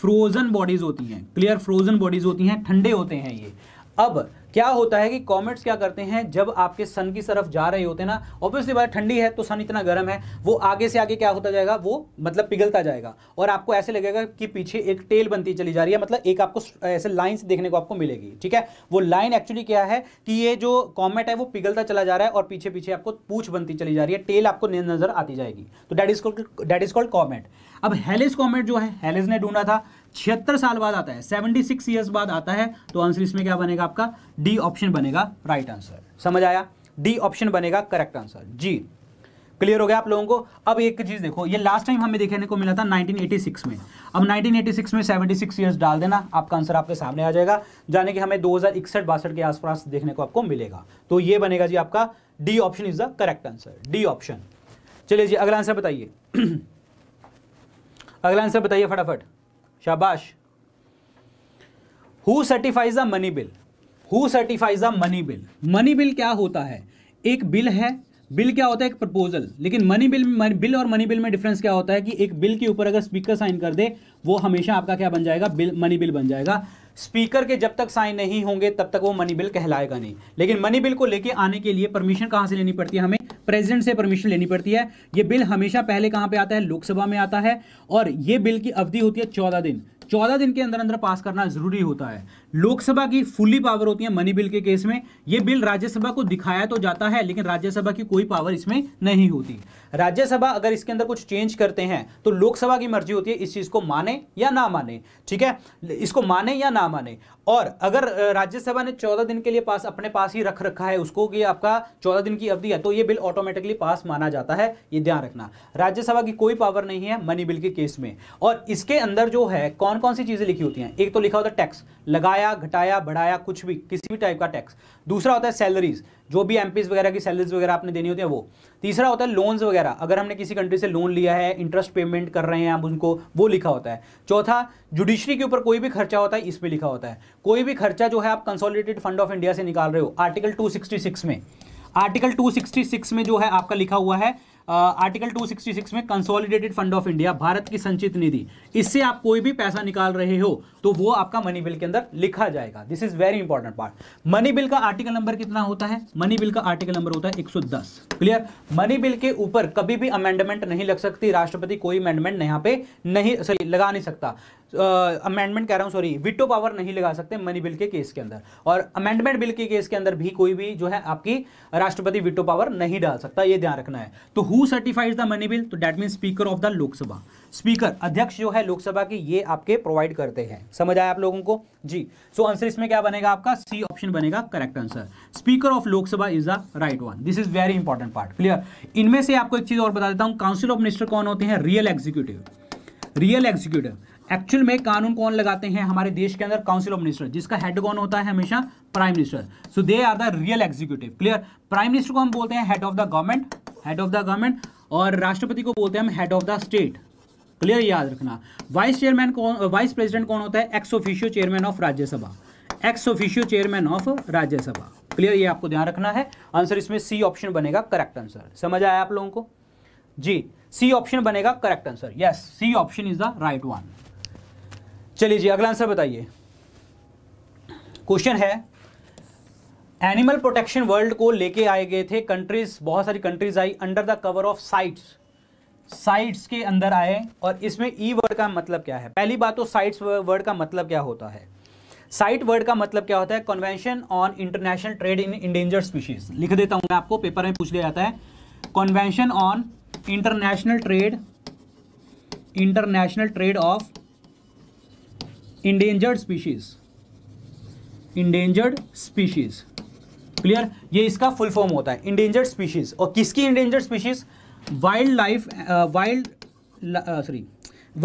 फ्रोजन बॉडीज होती हैं क्लियर फ्रोजन बॉडीज होती हैं ठंडे होते हैं ये अब क्या होता है कि कॉमेट्स क्या करते हैं जब आपके सन की तरफ जा रहे होते हैं ना ऑब्वियसली बात ठंडी है तो सन इतना गर्म है वो आगे से आगे क्या होता जाएगा वो मतलब पिघलता जाएगा और आपको ऐसे लगेगा कि पीछे एक टेल बनती चली जा रही है मतलब एक आपको ऐसे लाइन्स देखने को आपको मिलेगी ठीक है वो लाइन एक्चुअली क्या है कि ये जो कॉमेट है वो पिघलता चला जा रहा है और पीछे पीछे आपको पूछ बनती चली जा रही है टेल आपको नजर आती जाएगी तो that is called that is called comet अब हेलिस कॉमेट जो है हेलिस ने ढूंढा था छिहत्तर साल बाद आता है सेवेंटी सिक्स ईयर्स बाद आता है तो आंसर इसमें क्या बनेगा आपका डी ऑप्शन बनेगा राइट आंसर समझ आया डी ऑप्शन बनेगा करेक्ट आंसर जी क्लियर हो गया आप लोगों को अब एक चीज़ देखो ये लास्ट टाइम हमें देखने को मिला था 1986 में अब 1986 में 76 इयर्स डाल देना आपका आंसर आपके सामने आ जाएगा जाने कि हमें दो हज़ार के आसपास देखने को आपको मिलेगा तो ये बनेगा जी आपका D option is the correct answer D option चलिए जी अगला आंसर बताइए अगला आंसर बताइए फटाफट फड़। शाबाश who certifies the money bill who certifies the money bill money bill क्या होता है एक बिल है बिल क्या होता है एक प्रपोजल लेकिन मनी बिल में बिल और मनी बिल में डिफरेंस क्या होता है कि एक बिल के ऊपर अगर स्पीकर साइन कर दे वो हमेशा आपका क्या बन जाएगा बिल मनी बिल बन जाएगा स्पीकर के जब तक साइन नहीं होंगे तब तक वो मनी बिल कहलाएगा नहीं लेकिन मनी बिल को लेके आने के लिए परमिशन कहाँ से लेनी पड़ती है हमें प्रेसिडेंट से परमिशन लेनी पड़ती है ये बिल हमेशा पहले कहाँ पे आता है लोकसभा में आता है और ये बिल की अवधि होती है चौदह दिन चौदह दिन के अंदर अंदर पास करना जरूरी होता है लोकसभा की फुली पावर होती है मनी बिल के केस में ये बिल राज्यसभा को दिखाया तो जाता है लेकिन राज्यसभा की कोई पावर इसमें नहीं होती राज्यसभा अगर इसके अंदर कुछ चेंज करते हैं तो लोकसभा की मर्जी होती है इस चीज़ को माने या ना माने ठीक है इसको माने या ना माने और अगर राज्यसभा ने चौदह दिन के लिए पास अपने पास ही रख रखा है उसको कि आपका चौदह दिन की अवधि है तो ये बिल ऑटोमेटिकली पास माना जाता है ये ध्यान रखना राज्यसभा की कोई पावर नहीं है मनी बिल के केस में और इसके अंदर जो है कौन कौन सी चीज़ें लिखी होती हैं एक तो लिखा होता है टैक्स लगाया बढ़ाया घटाया बढ़ाया कुछ भी किसी भी टाइप का टैक्स दूसरा होता है सैलरीज जो भी एम वगैरह की सैलरीज वगैरह आपने देनी होती है वो तीसरा होता है लोन्स वगैरह अगर हमने किसी कंट्री से लोन लिया है इंटरेस्ट पेमेंट कर रहे हैं आप उनको वो लिखा होता है चौथा जुडिशरी के ऊपर कोई भी खर्चा होता है इस पर लिखा होता है कोई भी खर्चा जो है आप कंसोलिडेटेड फंड ऑफ इंडिया से निकाल रहे हो आर्टिकल टू में आर्टिकल 266 में जो है आपका लिखा हुआ है आर्टिकल 266 में consolidated fund of India Bharat की संचित निधि इससे आप कोई भी पैसा निकाल रहे हो तो वो आपका मनी बिल के अंदर लिखा जाएगा this is very important part money bill का आर्टिकल नंबर कितना होता है मनी बिल का आर्टिकल नंबर होता है 110 क्लियर मनी बिल के ऊपर कभी भी अमेंडमेंट नहीं लग सकती राष्ट्रपति कोई अमेंडमेंट यहां पर नहीं सॉरी लगा नहीं सकता अमेंडमेंट कह रहा हूँ सॉरी विटो पावर नहीं लगा सकते मनी बिल के केस के अंदर और अमेंडमेंट बिल के केस के अंदर भी कोई भी जो है आपकी राष्ट्रपति विटो पावर नहीं डाल सकता ये ध्यान रखना है तो who certifies the money bill तो that mean speaker of the Lok Sabha speaker अध्यक्ष जो है लोकसभा के ये आपके प्रोवाइड करते हैं समझ आया आप लोगों को जी सो so, आंसर इसमें क्या बनेगा आपका सी ऑप्शन बनेगा correct answer speaker of Lok Sabha is the right one this is very important part clear इनमें से आपको एक चीज और बता देता हूँ काउंसिल ऑफ मिनिस्टर कौन होते हैं real executive real executive actual में कानून कौन लगाते हैं हमारे देश के अंदर काउंसिल ऑफ मिनिस्टर जिसका हेड कौन होता है हमेशा prime minister so they are the real executive clear prime minister को हम बोलते हैं head of the government head of the government और राष्ट्रपति को बोलते हैं हम head of the state clear याद रखना वाइस चेयरमैन कौन वाइस प्रेसिडेंट कौन होता है ex officio chairman of Rajya Sabha ex officio chairman of Rajya Sabha clear ये आपको ध्यान रखना है आंसर इसमें सी ऑप्शन बनेगा करेक्ट आंसर समझ आया आप लोगों को जी सी ऑप्शन बनेगा correct answer yes C option is the right one चलिए जी अगला आंसर बताइए क्वेश्चन है एनिमल प्रोटेक्शन वर्ल्ड को लेके आए गए थे कंट्रीज बहुत सारी कंट्रीज आई under the cover of CITES CITES के अंदर आए और इसमें ई e वर्ड का मतलब क्या है पहली बात तो साइट्स वर्ड का मतलब क्या होता है साइट वर्ड का मतलब क्या होता है convention on international trade in endangered species लिख देता हूं मैं आपको पेपर में पूछ लिया जाता है convention on international trade international trade of endangered species endangered species clear ये इसका फुल फॉर्म होता है इंडेंजर्ड स्पीशीज और किसकी endangered species wild life wild sorry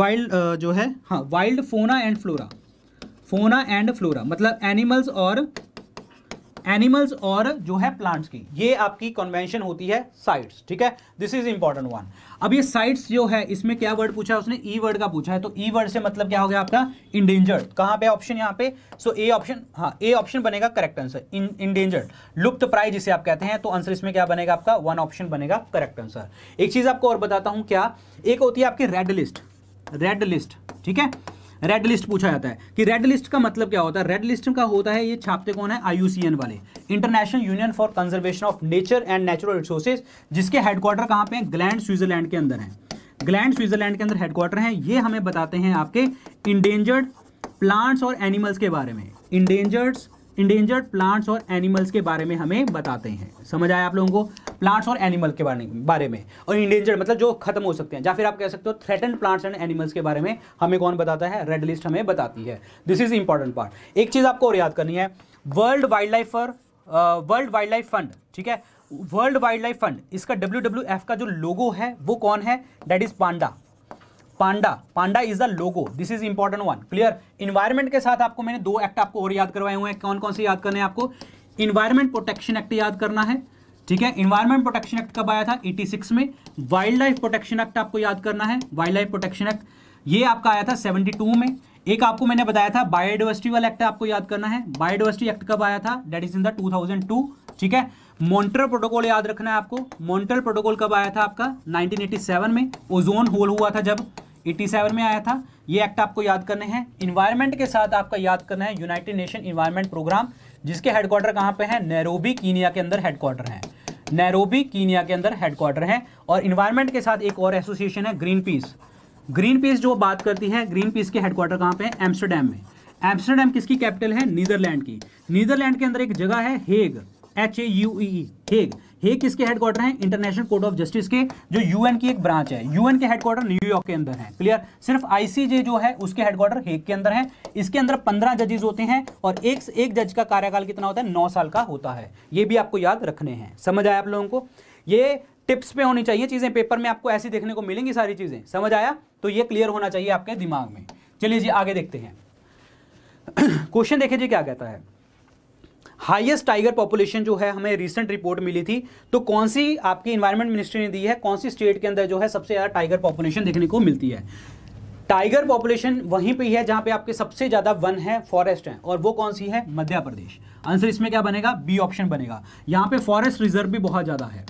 wild जो है हाँ wild fauna and flora fauna and flora मतलब एनिमल्स और एनिमल्स और जो है प्लांट्स की ये आपकी कन्वेंशन होती है साइट्स ठीक है दिस इज इंपॉर्टेंट वन अब ये साइट्स जो है इसमें क्या वर्ड पूछा है उसने ई e वर्ड का पूछा है तो ई e वर्ड से मतलब क्या हो गया आपका इंडेंजर्ड कहां पे ऑप्शन यहाँ पे सो ए ऑप्शन हाँ ए ऑप्शन बनेगा करेक्ट आंसर इंडेंजर्ड लुप्त प्राय जिसे आप कहते हैं तो आंसर इसमें क्या बनेगा आपका वन ऑप्शन बनेगा करेक्ट आंसर एक चीज आपको और बताता हूं क्या एक होती है आपकी रेड लिस्ट रेड लिस्ट ठीक है रेड लिस्ट पूछा जाता है कि रेड लिस्ट का मतलब क्या होता है रेड लिस्ट का होता है ये छापते कौन है आईयूसीएन वाले international union for conservation of nature and natural resources जिसके हेडक्वार्टर कहाँ पे हैं ग्लैंड स्विट्जरलैंड के अंदर हैं ग्लैंड स्विट्जरलैंड के अंदर हेडक्वार्टर हैं ये हमें बताते हैं आपके इंडेंजर्ड प्लांट्स और एनिमल्स के बारे में इंडेंजर्ड इंडेंजर्ड प्लांट्स और एनिमल्स के बारे में हमें बताते हैं समझ आया आप लोगों को प्लांट्स और एनिमल के बारे बारे में और इंडेंजर्ड मतलब जो खत्म हो सकते हैं या फिर आप कह सकते हो थ्रेटन प्लांट्स एंड एनिमल्स के बारे में हमें कौन बताता है रेड लिस्ट हमें बताती है दिस इज इंपॉर्टेंट पार्ट एक चीज़ आपको और याद करनी है world wild life for world wild life fund ठीक है वर्ल्ड वाइल्ड लाइफ फंड इसका डब्ल्यू का जो लोगो है वो कौन है that is panda panda panda is the logo this is important one clear environment के साथ आपको मैंने दो एक्ट आपको और याद करवाए हुए हैं कौन कौन से याद करने हैं आपको इन्वायरमेंट प्रोटेक्शन एक्ट याद करना है ठीक है इन्वायरमेंट प्रोटेक्शन एक्ट कब आया था 86 में वाइल्ड लाइफ प्रोटेक्शन एक्ट आपको याद करना है वाइल्ड लाइफ प्रोटेक्शन एक्ट ये आपका आया था 72 में एक आपको मैंने बताया था बायोडाइवर्सिटी वाला एक्ट आपको याद करना है बायोडाइवर्सिटी एक्ट कब आया था दैट इज इन द 2002 ठीक है मॉन्ट्रल प्रोटोकॉल याद रखना है आपको मॉन्ट्रल प्रोटोकॉल कब आया था आपका 1987 में ओजोन होल हुआ था जब 87 में आया था ये एक्ट आपको याद करने हैं इन्वायरमेंट के साथ आपका याद करना है यूनाइटेड नेशन इन्वायरमेंट प्रोग्राम जिसके हेडक्वार्टर कहाँ पे हैं नैरोबी कीनिया के अंदर हेडक्वार्टर हैं नैरोबी कीनिया के अंदर हेडक्वार्टर हैं और इन्वायरमेंट के साथ एक और एसोसिएशन है ग्रीन पीस ग्रीन पीस जो बात करती है ग्रीन पीस के हेडक्वार्टर कहाँ पे हैं एम्स्टरडेम में एम्स्टरडेम किसकी कैपिटल है नीदरलैंड की नीदरलैंड के अंदर एक जगह है Hague H A U Hague Hague किसके हेडक्वार्टर हैं इंटरनेशनल कोर्ट ऑफ जस्टिस के जो यूएन की एक ब्रांच है यूएन के हेडक्वार्टर न्यूयॉर्क के अंदर है क्लियर सिर्फ आईसीजे जो है उसके हेडक्वार्टर हेग के अंदर है इसके अंदर पंद्रह जजेज होते हैं और एक एक जज का कार्यकाल कितना होता है नौ साल का होता है ये भी आपको याद रखने हैं समझ आया आप लोगों को ये टिप्स पे होनी चाहिए चीज़ें पेपर में आपको ऐसी देखने को मिलेंगी सारी चीज़ें समझ आया तो ये क्लियर होना चाहिए आपके दिमाग में चलिए जी आगे देखते हैं क्वेश्चन देखिए जी क्या कहता है हाईएस्ट टाइगर पॉपुलेशन जो है हमें रिसेंट रिपोर्ट मिली थी तो कौन सी आपकी इन्वायरमेंट मिनिस्ट्री ने दी है कौन सी स्टेट के अंदर जो है सबसे ज़्यादा टाइगर पॉपुलेशन देखने को मिलती है टाइगर पॉपुलेशन वहीं पे है जहां पे आपके सबसे ज्यादा वन है फॉरेस्ट है और वो कौन सी है मध्य प्रदेश आंसर इसमें क्या बनेगा बी ऑप्शन बनेगा यहाँ पे फॉरेस्ट रिजर्व भी बहुत ज्यादा है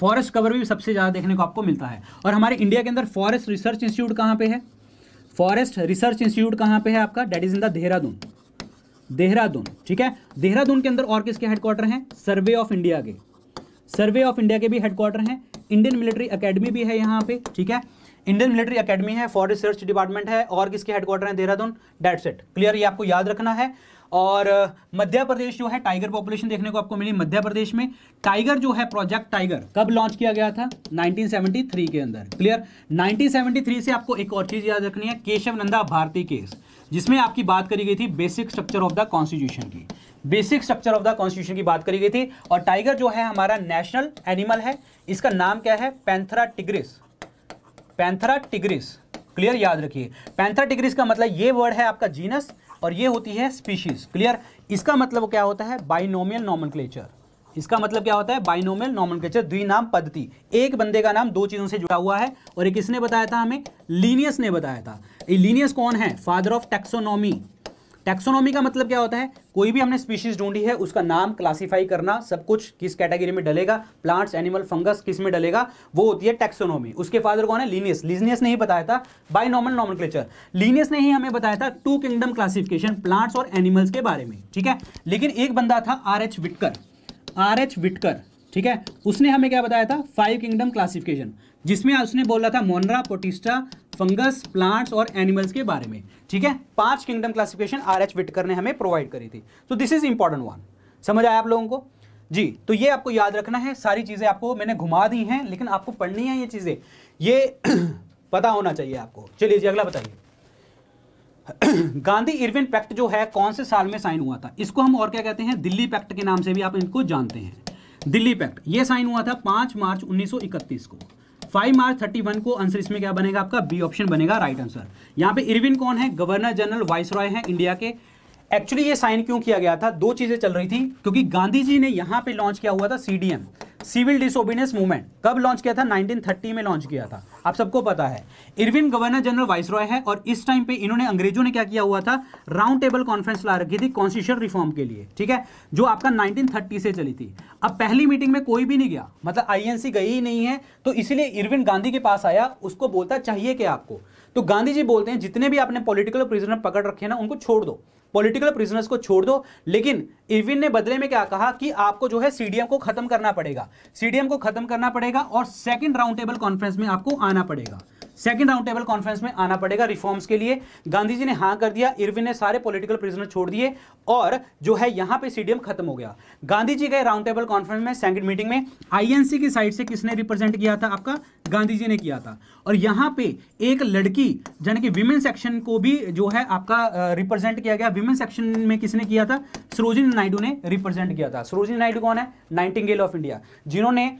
फॉरेस्ट कवर भी सबसे ज़्यादा देखने को आपको मिलता है और हमारे इंडिया के अंदर फॉरेस्ट रिसर्च इंस्टीट्यूट कहाँ पे है फॉरेस्ट रिसर्च इंस्टीट्यूट कहाँ पे है आपका that is in the Dehradun Dehradun ठीक है देहरादून के अंदर और किसके हेडक्वार्टर हैं सर्वे ऑफ इंडिया के सर्वे ऑफ इंडिया के भी हेडक्वार्टर हैं इंडियन मिलिट्री अकेडमी भी है यहाँ पे ठीक है इंडियन मिलिट्री अकेडमी है फॉर रिसर्च डिपार्टमेंट है और किसके हेडक्वार्टर है देहरादून डेट सेट क्लियर ये आपको याद रखना है और मध्य प्रदेश जो है टाइगर पॉपुलेशन देखने को आपको मिली मध्य प्रदेश में टाइगर जो है प्रोजेक्ट टाइगर कब लॉन्च किया गया था 1973 के अंदर क्लियर 1973 से आपको एक और चीज याद रखनी है केशव नंदा भारती केस जिसमें आपकी बात करी गई थी basic structure of the constitution की basic structure of the constitution की बात करी गई थी और टाइगर जो है हमारा नेशनल एनिमल है इसका नाम क्या है Panthera tigris Panthera tigris clear याद रखिए पैंथरा टिग्रिस का मतलब ये वर्ड है आपका जीनस और ये होती है स्पीशीज क्लियर इसका मतलब क्या होता है बाइनोमियल नॉमन इसका मतलब क्या होता है बाइनोमियल द्वि नाम पद्धति एक बंदे का नाम दो चीज़ों से जुड़ा हुआ है और एक किसने बताया था हमें लीनियस ने बताया था ये लीनियस कौन है फादर ऑफ टेक्सोनोमी टेक्सोनोमी का मतलब क्या होता है कोई भी हमने स्पीशीज ढूंढी है उसका नाम क्लासिफाई करना सब कुछ किस कैटेगरी में डलेगा प्लांट्स एनिमल फंगस किस में डलेगा वो होती है टेक्सोनोमी उसके फादर कौन है लीनियस लीनियस ने ही बताया था बाई नॉर्मल क्लेचर लीनियस ने ही हमें बताया था टू किंगडम क्लासिफिकेशन प्लांट्स और एनिमल्स के बारे में ठीक है लेकिन एक बंदा था R H Whittaker R H Whittaker ठीक है उसने हमें क्या बताया था फाइव किंगडम क्लासिफिकेशन जिसमें उसने बोला था मोनरा पोटिस्टा फंगस प्लांट्स और एनिमल्स के बारे में ठीक है पांच kingdom classification R H Whittaker ने हमें प्रोवाइड करी थी तो दिस इज इंपॉर्टेंट वन समझ आया आप लोगों को जी तो ये आपको याद रखना है सारी चीज़ें आपको मैंने घुमा दी हैं लेकिन आपको पढ़नी है ये चीज़ें ये पता होना चाहिए आपको चलिए जी अगला बताइए गांधी इरविन पैक्ट जो है कौन से साल में साइन हुआ था इसको हम और क्या कहते हैं दिल्ली पैक्ट के नाम से भी आप इनको जानते हैं दिल्ली पैक्ट ये साइन हुआ था पांच मार्च 1931 को फाइव मार्च 31 को आंसर इसमें क्या बनेगा आपका बी ऑप्शन बनेगा राइट आंसर यहां पे इरविन कौन है गवर्नर जनरल वाइस रॉय है इंडिया के एक्चुअली ये साइन क्यों किया गया था दो चीज़ें चल रही थी क्योंकि गांधी जी ने यहां पे लॉन्च किया हुआ था सीडीएम सिविल डिसोबीडियंस मूवमेंट कब लॉन्च किया था 1930 में लॉन्च किया था आप सबको पता है Irwin governor general viceroy है और इस टाइम पे इन्होंने अंग्रेजों ने क्या किया हुआ था राउंड टेबल कॉन्फ्रेंस ला रखी थी कॉन्स्टिट्यूशन रिफॉर्म के लिए ठीक है जो आपका 1930 से चली थी अब पहली मीटिंग में कोई भी नहीं गया मतलब आई गई ही नहीं है तो इसलिए इरविन गांधी के पास आया उसको बोलता चाहिए क्या आपको तो गांधी जी बोलते हैं जितने भी आपने पॉलिटिकल प्रिजनर पकड़ रखे ना उनको छोड़ दो पॉलिटिकल प्रिजनर्स को छोड़ दो लेकिन इविन ने बदले में क्या कहा कि आपको जो है सीडीएम को खत्म करना पड़ेगा सीडीएम को खत्म करना पड़ेगा और सेकंड राउंड टेबल कॉन्फ्रेंस में आपको आना पड़ेगा सेकंड राउंड टेबल कॉन्फ्रेंस में आना पड़ेगा रिफॉर्म्स के लिए गांधी जी ने हाँ कर दिया इरविन ने सारे पॉलिटिकल प्रिजनर छोड़ दिए और जो है यहाँ पे सीडीएम खत्म हो गया गांधी जी गए राउंड टेबल कॉन्फ्रेंस में सेकंड मीटिंग में आईएनसी की साइड से किसने रिप्रेजेंट किया था आपका गांधी जी ने किया था और यहाँ पे एक लड़की यानी कि विमेन सेक्शन को भी जो है आपका रिप्रेजेंट किया गया विमेन सेक्शन में किसने किया था सरोजिनी नायडू ने रिप्रेजेंट किया था सरोजिनी नायडू कौन है नाइनटिंग ऑफ इंडिया जिन्होंने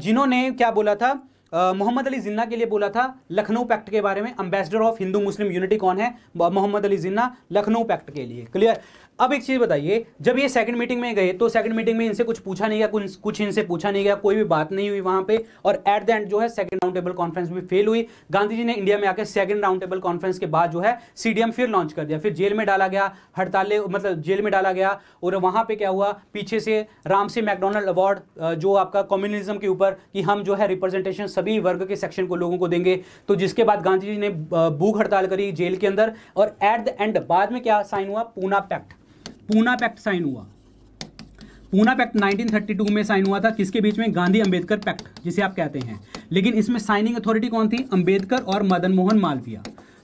जिन्होंने क्या बोला था मोहम्मद अली जिन्ना के लिए बोला था लखनऊ पैक्ट के बारे में ambassador of Hindu Muslim unity कौन है मोहम्मद अली जिन्ना लखनऊ पैक्ट के लिए क्लियर अब एक चीज़ बताइए जब ये सेकंड मीटिंग में गए तो सेकंड मीटिंग में इनसे कुछ पूछा नहीं गया कुछ कुछ इनसे पूछा नहीं गया कोई भी बात नहीं हुई वहां पे और एट द एंड जो है सेकंड राउंड टेबल कॉन्फ्रेंस भी फेल हुई गांधी जी ने इंडिया में आकर सेकंड राउंड टेबल कॉन्फ्रेंस के बाद जो है सीडीएम फिर लॉन्च कर दिया फिर जेल में डाला गया हड़ताले मतलब जेल में डाला गया और वहाँ पर क्या हुआ पीछे से राम से मैकडोनल्ड अवार्ड जो आपका कम्युनिज्म के ऊपर कि हम जो है रिप्रेजेंटेशन सभी वर्ग के सेक्शन को लोगों को देंगे तो जिसके बाद गांधी जी ने भूख हड़ताल करी जेल के अंदर और एट द एंड बाद में क्या साइन हुआ Poona pact Poona pact sign हुआ पूना पैक्ट 1932 में साइन हुआ था किसके बीच में गांधी अंबेडकर पैक्ट जिसे आप कहते हैं लेकिन इसमें साइनिंग अथॉरिटी कौन थी अंबेडकर और मदन मोहन मालवीय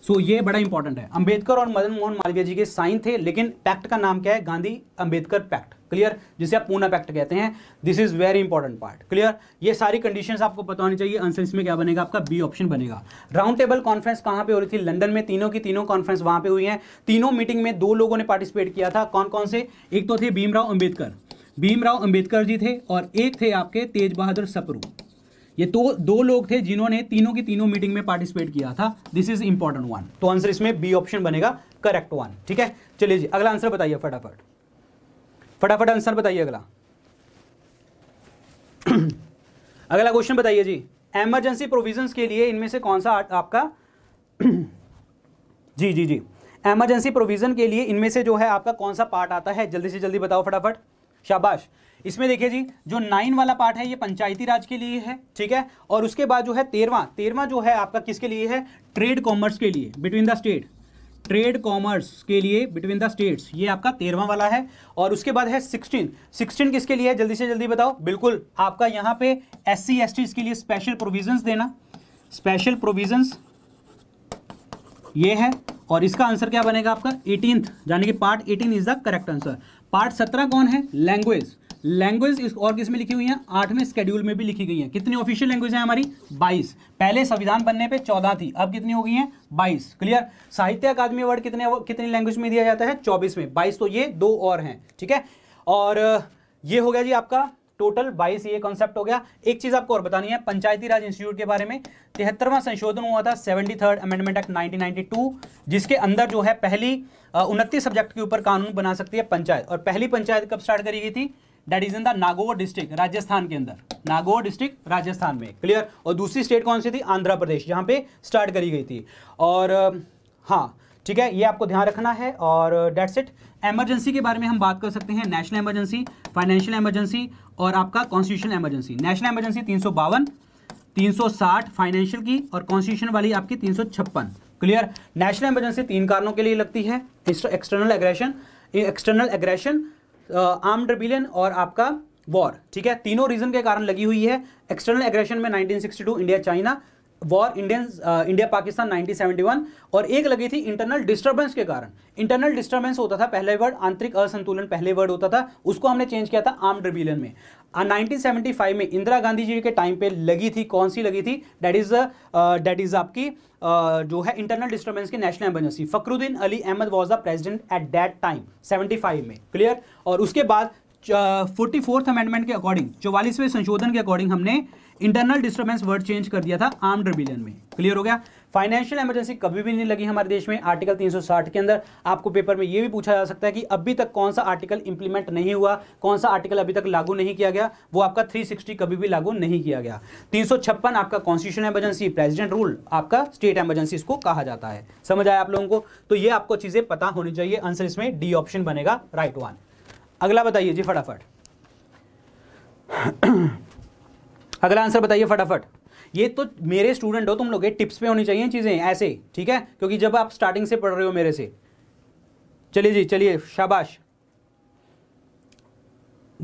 सो so, ये बड़ा इंपॉर्टेंट है अंबेडकर और मदन मोहन मालवीय जी के साइन थे लेकिन पैक्ट का नाम क्या है गांधी अंबेडकर पैक्ट क्लियर जिसे आप पूना पैक्ट कहते हैं this is very important part clear ये सारी कंडीशंस आपको पता होनी चाहिए आंसर इसमें क्या बनेगा आपका बी ऑप्शन बनेगा राउंड टेबल कॉन्फ्रेंस कहाँ पे हो रही थी लंदन में तीनों की तीनों कॉन्फ्रेंस वहां पे हुई है तीनों मीटिंग में दो लोगों ने पार्टिसिपेट किया था कौन कौन से एक तो थे भीमराव अंबेडकर भीमराव अंबेडकर जी थे और एक थे आपके तेज बहादुर सपरू ये तो दो लोग थे जिन्होंने तीनों की तीनों मीटिंग में पार्टिसिपेट किया था दिस इज इंपॉर्टेंट वन तो आंसर इसमें बी ऑप्शन बनेगा करेक्ट वन ठीक है चलिए जी अगला आंसर बताइए फटाफट फटाफट आंसर बताइए अगला अगला क्वेश्चन बताइए जी एमरजेंसी प्रोविजंस के लिए इनमें से कौन सा आपका जी जी जी एमरजेंसी प्रोविजन के लिए इनमें से जो है आपका कौन सा पार्ट आता है जल्दी से जल्दी बताओ फटाफट शाबाश इसमें देखिए जी जो नाइन वाला पार्ट है ये पंचायती राज के लिए है ठीक है और उसके बाद जो है तेरवा तेरवा जो है आपका किसके लिए है ट्रेड कॉमर्स के लिए between the state trade commerce के लिए बिटवीन द स्टेट्स ये आपका तेरहवा वाला है और उसके बाद है सिक्सटीन सिक्सटीन किसके लिए है जल्दी से जल्दी बताओ बिल्कुल आपका यहाँ पे एस सी एस टी के लिए स्पेशल प्रोविजंस देना स्पेशल प्रोविजंस ये है और इसका आंसर क्या बनेगा आपका एटीनथ यानी कि part eighteen is the correct answer part सत्रह कौन है लैंग्वेज लैंग्वेज और किस में लिखी हुई है आठवें स्केड्यूल में भी लिखी गई है कितनी ऑफिशियल लैंग्वेज है हमारी बाईस पहले संविधान बनने पे चौदह थी अब कितनी हो गई है बाईस क्लियर साहित्य अकादमी अवार्ड कितने कितनी लैंग्वेज में दिया जाता है चौबीस में बाईस तो ये दो और हैं ठीक है और ये हो गया जी आपका टोटल बाईस ये कॉन्सेप्ट हो गया एक चीज़ आपको और बतानी है पंचायती राज इंस्टीट्यूट के बारे में तिहत्तरवां संशोधन हुआ था सेवेंटी थर्ड अमेंडमेंट एक्ट 1992 जिसके अंदर जो है पहली उनतीस सब्जेक्ट के ऊपर कानून बना सकती है पंचायत और पहली पंचायत कब स्टार्ट करी गई थी that is in the Nagaur district Rajasthan के अंदर नागौर डिस्ट्रिक्ट राजस्थान में क्लियर और दूसरी स्टेट कौन सी थी आंध्र प्रदेश यहाँ पे स्टार्ट करी गई थी और हाँ ठीक है ये आपको ध्यान रखना है और डेट्स इट एमरजेंसी के बारे में हम बात कर सकते हैं नेशनल एमरजेंसी फाइनेंशियल एमरजेंसी और आपका कॉन्स्टिट्यूशनल एमरजेंसी नेशनल एमरजेंसी तीन सौ बावन तीन सौ साठ फाइनेंशियल की और कॉन्स्टिट्यूशन वाली आपकी तीन सौ छप्पन क्लियर नेशनल एमरजेंसी तीन कारणों के लिए लगती है external aggression external aggression armed rebellion और आपका वॉर ठीक है तीनों रीजन के कारण लगी हुई है एक्सटर्नल एग्रेशन में 1962 India China war Indian India Pakistan 1971 और एक लगी थी इंटरनल डिस्टर्बेंस के कारण इंटरनल डिस्टर्बेंस होता था पहले वर्ड आंतरिक असंतुलन पहले वर्ड होता था उसको हमने चेंज किया था आर्म रिबिलियन में नाइनटीन 1975 में इंदिरा गांधी जी के टाइम पर लगी थी कौन सी लगी थी डेट इज डेट इज आपकी जो है इंटरनल डिस्टर्बेंस की national emergency Fakhruddin Ali Ahmed was the president at that time 75 में क्लियर और उसके बाद फोर्टी फोर्थ अमेंडमेंट के अकॉर्डिंग चौवालीसवें संशोधन के अकॉर्डिंग हमने इंटरनल डिस्टर्बेंस वर्ड चेंज कर दिया था आर्म रिविजन में क्लियर हो गया फाइनेंशियल इमरजेंसी कभी भी नहीं लगी हमारे देश में आर्टिकल 360 के अंदर आपको पेपर में यह भी पूछा जा सकता है कि अभी तक कौन सा आर्टिकल इंप्लीमेंट नहीं हुआ कौन सा आर्टिकल अभी तक लागू नहीं किया गया वो आपका 360 कभी भी लागू नहीं किया गया तीन आपका कॉन्स्टिट्यूशन एमरजेंसी प्रेजिडेंट रूल आपका स्टेट एमरजेंसी इसको कहा जाता है समझ आया आप लोगों को तो ये आपको चीजें पता होनी चाहिए आंसर इसमें डी ऑप्शन बनेगा राइट वन अगला बताइए जी फटाफट अगला आंसर बताइए फटाफट ये तो मेरे स्टूडेंट हो तुम लोग टिप्स पे होनी चाहिए चीज़ें ऐसे ठीक है क्योंकि जब आप स्टार्टिंग से पढ़ रहे हो मेरे से चलिए जी चलिए शाबाश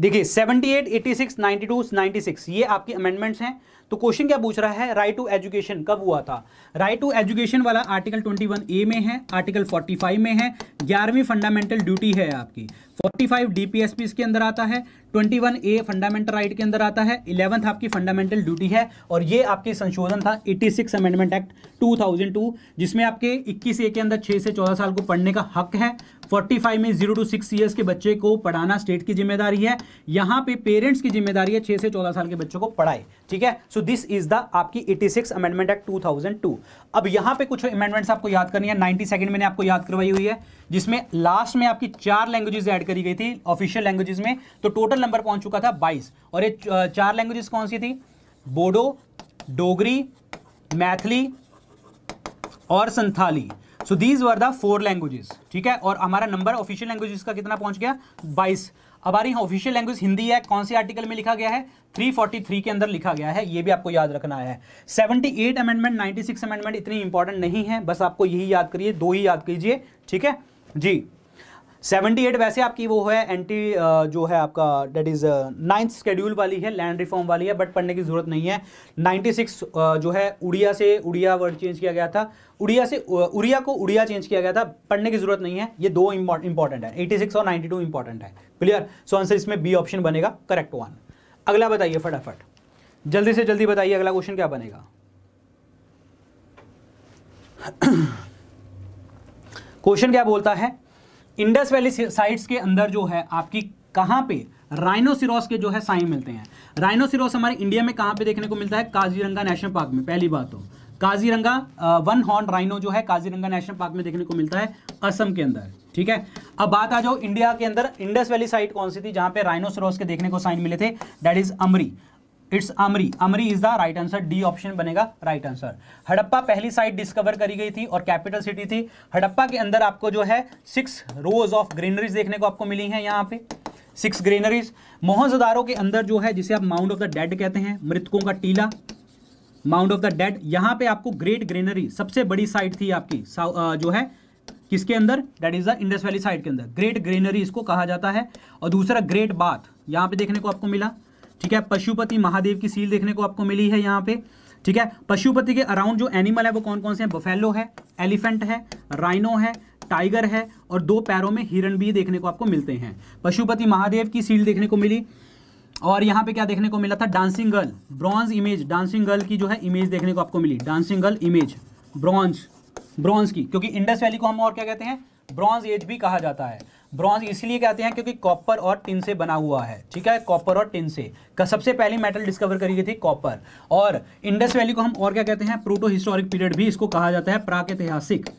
देखिए 78, 86, 92, 96 ये आपकी अमेंडमेंट्स हैं तो क्वेश्चन क्या पूछ रहा है राइट टू एजुकेशन कब हुआ था राइट टू एजुकेशन वाला आर्टिकल 21 ए में है आर्टिकल 45 में है ग्यारहवीं फंडामेंटल ड्यूटी है आपकी 45 डीपीएसपी इसके अंदर आता है twenty one A fundamental right के अंदर आता है इलेवंथ आपकी फंडामेंटल ड्यूटी है और ये आपके संशोधन था eighty six amendment act two thousand two जिसमें आपके इक्कीस ए के अंदर छः से चौदह साल को पढ़ने का हक है फोर्टी फाइव में जीरो टू सिक्स ईयर्स के बच्चे को पढ़ाना स्टेट की जिम्मेदारी है यहाँ पे पेरेंट्स की जिम्मेदारी है छः से चौदह साल के बच्चों को पढ़ाए ठीक है सो दिस इज द आपकी eighty six amendment act two thousand two अब यहाँ पे कुछ अमेंडमेंट्स आपको याद करनी है नाइन्टी सेकेंड मैंने आपको याद करवाई हुई है जिसमें लास्ट में आपकी चार लैंग्वेजेस ऐड करी गई थी ऑफिशियल लैंग्वेजेस में तो टोटल नंबर पहुंच चुका था 22 और ये चार लैंग्वेजेस कौन सी थी बोडो डोगरी मैथिली और Santhali so these were the four languages ठीक है और हमारा नंबर ऑफिशियल लैंग्वेजेस का कितना पहुंच गया बाईस अब हमारी ऑफिशियल लैंग्वेज हिंदी है कौन सी आर्टिकल में लिखा गया है 343 के अंदर लिखा गया है ये भी आपको याद रखना है 78 अमेंडमेंट 96 अमेंडमेंट इतनी इंपॉर्टेंट नहीं है बस आपको यही याद करिए दो ही याद कीजिए ठीक है जी 78 वैसे आपकी वो है एंटी जो है आपका डेट इज़ नाइन्थ स्केड्यूल वाली है लैंड रिफॉर्म वाली है बट पढ़ने की ज़रूरत नहीं है 96 जो है उड़िया से उड़िया वर्ड चेंज किया गया था उड़िया से उड़िया को उड़िया चेंज किया गया था पढ़ने की ज़रूरत नहीं है ये दो इंपॉर्टेंट है 86 और 92 इंपॉर्टेंट है क्लियर सो आंसर इसमें बी ऑप्शन बनेगा करेक्ट वन अगला बताइए फटाफट जल्दी से जल्दी बताइए अगला क्वेश्चन क्या बनेगा क्वेश्चन क्या बोलता है इंडस वैली साइट्स के अंदर जो है आपकी कहां पे राइनोसिरोस के जो है साइन मिलते हैं राइनोसिरोस हमारे इंडिया में कहां पे देखने को मिलता है काजीरंगा नेशनल पार्क में पहली बात तो काजीरंगा वन हॉर्न राइनो जो है काजीरंगा नेशनल पार्क में देखने को मिलता है असम के अंदर ठीक है अब बात आ जाओ इंडिया के अंदर इंडस वैली साइट कौन सी थी जहां पे राइनोसिरोस के देखने को साइन मिले थे that is Amri it's Amri Amri is the right answer D option बनेगा राइट आंसर हड़प्पा पहली साइट डिस्कवर करी गई थी और कैपिटल सिटी थी हड़प्पा के अंदर आपको जो है सिक्स रोज ऑफ ग्रीनरीज देखने को आपको मिली है यहाँ पे सिक्स ग्रीनरीज मोहनजदारों के अंदर जो है जिसे आप माउंट ऑफ द डेड कहते हैं मृतकों का टीला माउंट ऑफ द डेड यहाँ पे आपको ग्रेट ग्रीनरी सबसे बड़ी साइट थी आपकी जो है किसके अंदर that is the Indus valley side के अंदर ग्रेट ग्रीनरी इसको कहा जाता है और दूसरा ग्रेट बाथ यहाँ पे देखने को आपको मिला ठीक है पशुपति महादेव की सील देखने को आपको मिली है यहाँ पे ठीक है पशुपति के अराउंड जो एनिमल है वो कौन कौन से हैं बफेलो है एलिफेंट है राइनो है टाइगर है और दो पैरों में हिरण भी देखने को आपको मिलते हैं पशुपति महादेव की सील देखने को मिली और यहाँ पे क्या देखने को मिला था dancing girl bronze image dancing girl की जो है इमेज देखने को आपको मिली dancing girl image bronze bronze की क्योंकि इंडस वैली को हम और क्या कहते हैं ब्रॉन्ज एज भी कहा जाता है ब्रॉन्ज इसलिए कहते हैं क्योंकि कॉपर और टिन से बना हुआ है ठीक है कॉपर और टिन से का सबसे पहली मेटल डिस्कवर करी गई थी कॉपर और इंडस वैली को हम और क्या कहते हैं प्रोटो हिस्टोरिक पीरियड भी इसको कहा जाता है प्रागैतिहासिक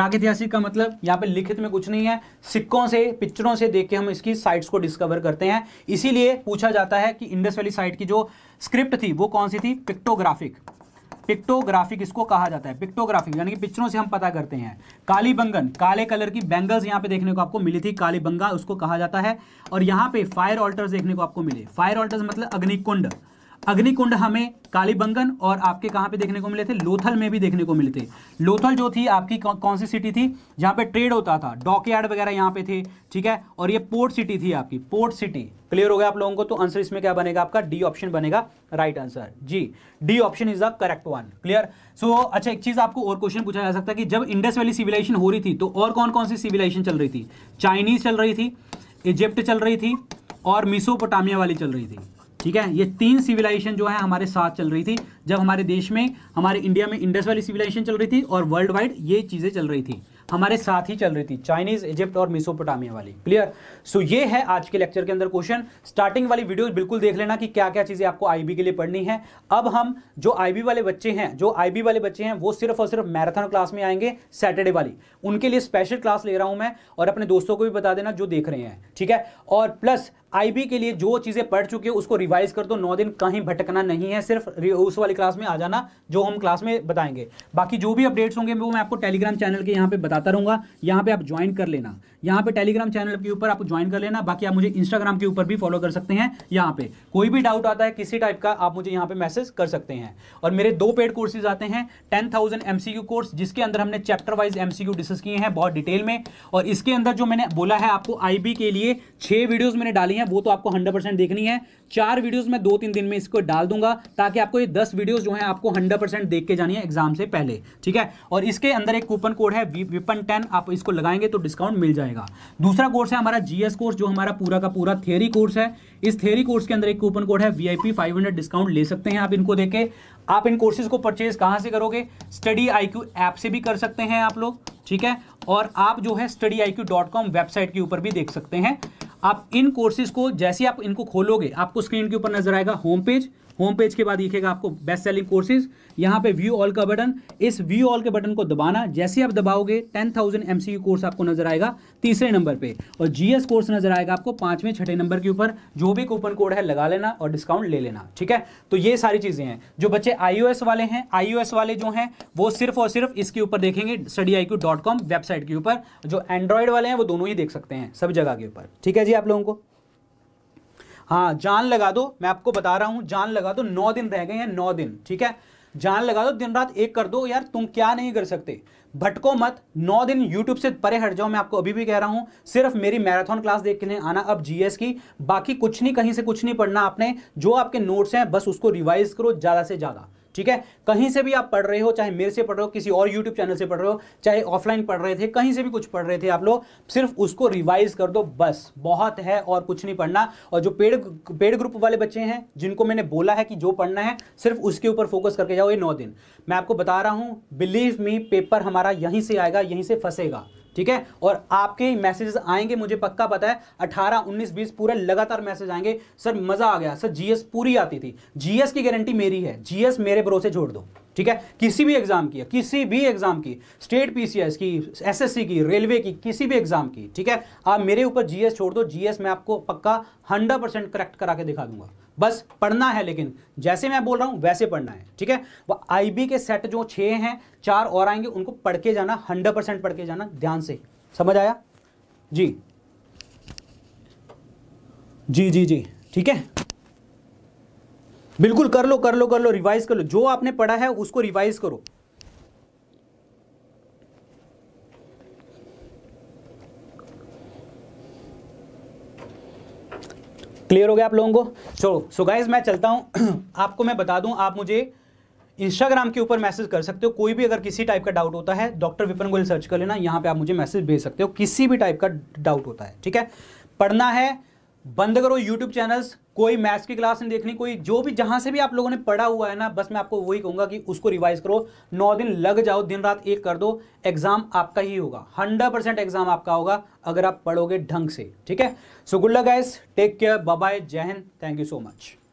ऐतिहासिक का मतलब यहाँ पे लिखित में कुछ नहीं है सिक्कों से पिक्चरों से देख के हम इसकी साइट्स को डिस्कवर करते हैं इसीलिए पूछा जाता है कि इंडस वैली साइट की जो स्क्रिप्ट थी वो कौन सी थी पिक्टोग्राफिक पिक्टोग्राफिक इसको कहा जाता है पिक्टोग्राफिक यानी कि पिक्चरों से हम पता करते हैं काली बंगन काले कलर की बैंगल्स यहाँ पे देखने को आपको मिली थी काली बंगा उसको कहा जाता है और यहाँ पे फायर ऑल्टर्स देखने को आपको मिले फायर ऑल्टर्स मतलब अग्निकुंड अग्निकुंड हमें कालीबंगन और आपके कहाँ पे देखने को मिले थे लोथल में भी देखने को मिले थे लोथल जो थी आपकी कौ, कौन सी सिटी थी जहाँ पे ट्रेड होता था डॉकयार्ड वगैरह यहाँ पे थे ठीक है और ये पोर्ट सिटी थी आपकी पोर्ट सिटी क्लियर हो गया आप लोगों को तो आंसर इसमें क्या बनेगा आपका डी ऑप्शन बनेगा राइट आंसर जी D option is the correct one clear so अच्छा एक चीज आपको और क्वेश्चन पूछा जा सकता है कि जब इंडस वैली सिविलाइजेशन हो रही थी तो और कौन कौन सी सिविलाइजेशन चल रही थी चाइनीज चल रही थी इजिप्ट चल रही थी और मिसोपोटामिया वाली चल रही थी ठीक है ये तीन सिविलाइजेशन जो है हमारे साथ चल रही थी जब हमारे देश में हमारे इंडिया में इंडस वाली सिविलाइजेशन चल रही थी और वर्ल्ड वाइड ये चीज़ें चल रही थी हमारे साथ ही चल रही थी चाइनीज इजिप्ट और मिसोपोटामिया वाली क्लियर सो so, ये है आज के लेक्चर के अंदर क्वेश्चन स्टार्टिंग वाली वीडियो बिल्कुल देख लेना कि क्या क्या चीज़ें आपको आईबी के लिए पढ़नी है अब हम जो आईबी वाले बच्चे हैं जो आईबी वाले बच्चे हैं वो सिर्फ और सिर्फ मैराथन क्लास में आएंगे सैटरडे वाली उनके लिए स्पेशल क्लास ले रहा हूं मैं और अपने दोस्तों को भी बता देना जो देख रहे हैं ठीक है और प्लस आईबी के लिए जो चीज़ें पढ़ चुके हैं उसको रिवाइज कर दो नौ दिन कहीं भटकना नहीं है सिर्फ उस वाली क्लास में आ जाना जो हम क्लास में बताएंगे बाकी जो भी अपडेट्स होंगे वो मैं आपको टेलीग्राम चैनल के यहाँ पे बताता रहूंगा यहाँ पे आप ज्वाइन कर लेना यहाँ पे टेलीग्राम चैनल के ऊपर आप ज्वाइन कर लेना बाकी आप मुझे इंस्टाग्राम के ऊपर भी फॉलो कर सकते हैं यहाँ पे कोई भी डाउट आता है किसी टाइप का आप मुझे यहाँ पे मैसेज कर सकते हैं और मेरे दो पेड कोर्सेज आते हैं टेन थाउजेंड एमसीक्यू कोर्स जिसके अंदर हमने चैप्टर वाइज एमसीक्यू डिस्कस किए हैं बहुत डिटेल में और इसके अंदर जो मैंने बोला है आपको आईबी के लिए छह वीडियोज मैंने डाली है वो तो आपको हंड्रेड देखनी है चार वीडियोस मैं दो तीन दिन में इसको डाल दूंगा ताकि आपको ये दस वीडियोस जो हैं आपको हंड्रेड परसेंट देख के जानी है एग्जाम से पहले ठीक है और इसके अंदर एक कूपन कोड है विपन टेन आप इसको लगाएंगे तो डिस्काउंट मिल जाएगा दूसरा कोर्स है हमारा जीएस कोर्स जो हमारा पूरा का पूरा थेरी कोर्स है इस थेरी कोर्स के अंदर एक कूपन कोड है वी आई डिस्काउंट ले सकते हैं आप इनको देखे आप इन कोर्सेज को परचेज कहाँ से करोगे स्टडी आई ऐप से भी कर सकते हैं आप लोग ठीक है और आप जो है स्टडी आई वेबसाइट के ऊपर भी देख सकते हैं आप इन कोर्सेज को जैसे आप इनको खोलोगे आपको स्क्रीन के ऊपर नजर आएगा होम पेज होम पेज के बाद लिखेगा आपको बेस्ट सेलिंग कोर्सेज यहाँ पे व्यू ऑल का बटन इस व्यू ऑल के बटन को दबाना जैसे आप दबाओगे टेन थाउजेंड एम कोर्स आपको नजर आएगा तीसरे नंबर पे और जीएस कोर्स नजर आएगा आपको पांचवें छठे नंबर के ऊपर जो भी कूपन कोड है लगा लेना और डिस्काउंट ले लेना ठीक है तो ये सारी चीजें हैं जो बच्चे आईओ वाले हैं आईओ वाले जो हैं वो सिर्फ और सिर्फ इसके ऊपर देखेंगे स्टडी वेबसाइट के ऊपर जो एंड्रॉयड वाले हैं वो दोनों ही देख सकते हैं सब जगह के ऊपर ठीक है जी आप लोगों को हाँ जान लगा दो मैं आपको बता रहा हूँ जान लगा दो नौ दिन रह गए हैं नौ दिन ठीक है जान लगा दो दिन रात एक कर दो यार तुम क्या नहीं कर सकते भटको मत नौ दिन यूट्यूब से परे हट जाओ मैं आपको अभी भी कह रहा हूँ सिर्फ मेरी मैराथन क्लास देखने आना अब जीएस की बाकी कुछ नहीं कहीं से कुछ नहीं पढ़ना आपने जो आपके नोट्स हैं बस उसको रिवाइज करो ज़्यादा से ज़्यादा ठीक है कहीं से भी आप पढ़ रहे हो चाहे मेरे से पढ़ रहे हो किसी और यूट्यूब चैनल से पढ़ रहे हो चाहे ऑफलाइन पढ़ रहे थे कहीं से भी कुछ पढ़ रहे थे आप लोग सिर्फ उसको रिवाइज कर दो बस बहुत है और कुछ नहीं पढ़ना और जो पेड पेड ग्रुप वाले बच्चे हैं जिनको मैंने बोला है कि जो पढ़ना है सिर्फ उसके ऊपर फोकस करके जाओ ये नौ दिन मैं आपको बता रहा हूँ बिलीव मी पेपर हमारा यहीं से आएगा यहीं से फंसेगा ठीक है और आपके मैसेजेस आएंगे मुझे पक्का पता है 18, 19, 20 पूरा लगातार मैसेज आएंगे सर मज़ा आ गया सर जीएस पूरी आती थी जीएस की गारंटी मेरी है जीएस मेरे भरोसे छोड़ दो ठीक है किसी भी एग्जाम की किसी भी एग्जाम की स्टेट पीसीएस की एसएससी की रेलवे की किसी भी एग्जाम की ठीक है आप मेरे ऊपर जीएस छोड़ दो जीएस मैं आपको पक्का हंड्रेड परसेंट करेक्ट करा के दिखा दूंगा बस पढ़ना है लेकिन जैसे मैं बोल रहा हूं वैसे पढ़ना है ठीक है वह आईबी के सेट जो छे हैं चार और आएंगे उनको पढ़ के जाना हंड्रेड परसेंट पढ़ के जाना ध्यान से समझ आया जी जी जी जी ठीक है बिल्कुल कर लो कर लो कर लो रिवाइज कर लो जो आपने पढ़ा है उसको रिवाइज करो क्लियर हो गया आप लोगों को चलो सो गाइज मैं चलता हूं आपको मैं बता दूं आप मुझे इंस्टाग्राम के ऊपर मैसेज कर सकते हो कोई भी अगर किसी टाइप का डाउट होता है डॉक्टर विपिन गोयल सर्च कर लेना यहां पे आप मुझे मैसेज भेज सकते हो किसी भी टाइप का डाउट होता है ठीक है पढ़ना है बंद करो यूट्यूब चैनल्स कोई मैथ्स की क्लास नहीं देखनी कोई जो भी जहां से भी आप लोगों ने पढ़ा हुआ है ना बस मैं आपको वही कहूंगा कि उसको रिवाइज करो नौ दिन लग जाओ दिन रात एक कर दो एग्जाम आपका ही होगा हंड्रेड परसेंट एग्जाम आपका होगा अगर आप पढ़ोगे ढंग से ठीक है so good luck guys take care bye Jai Hind thank you so much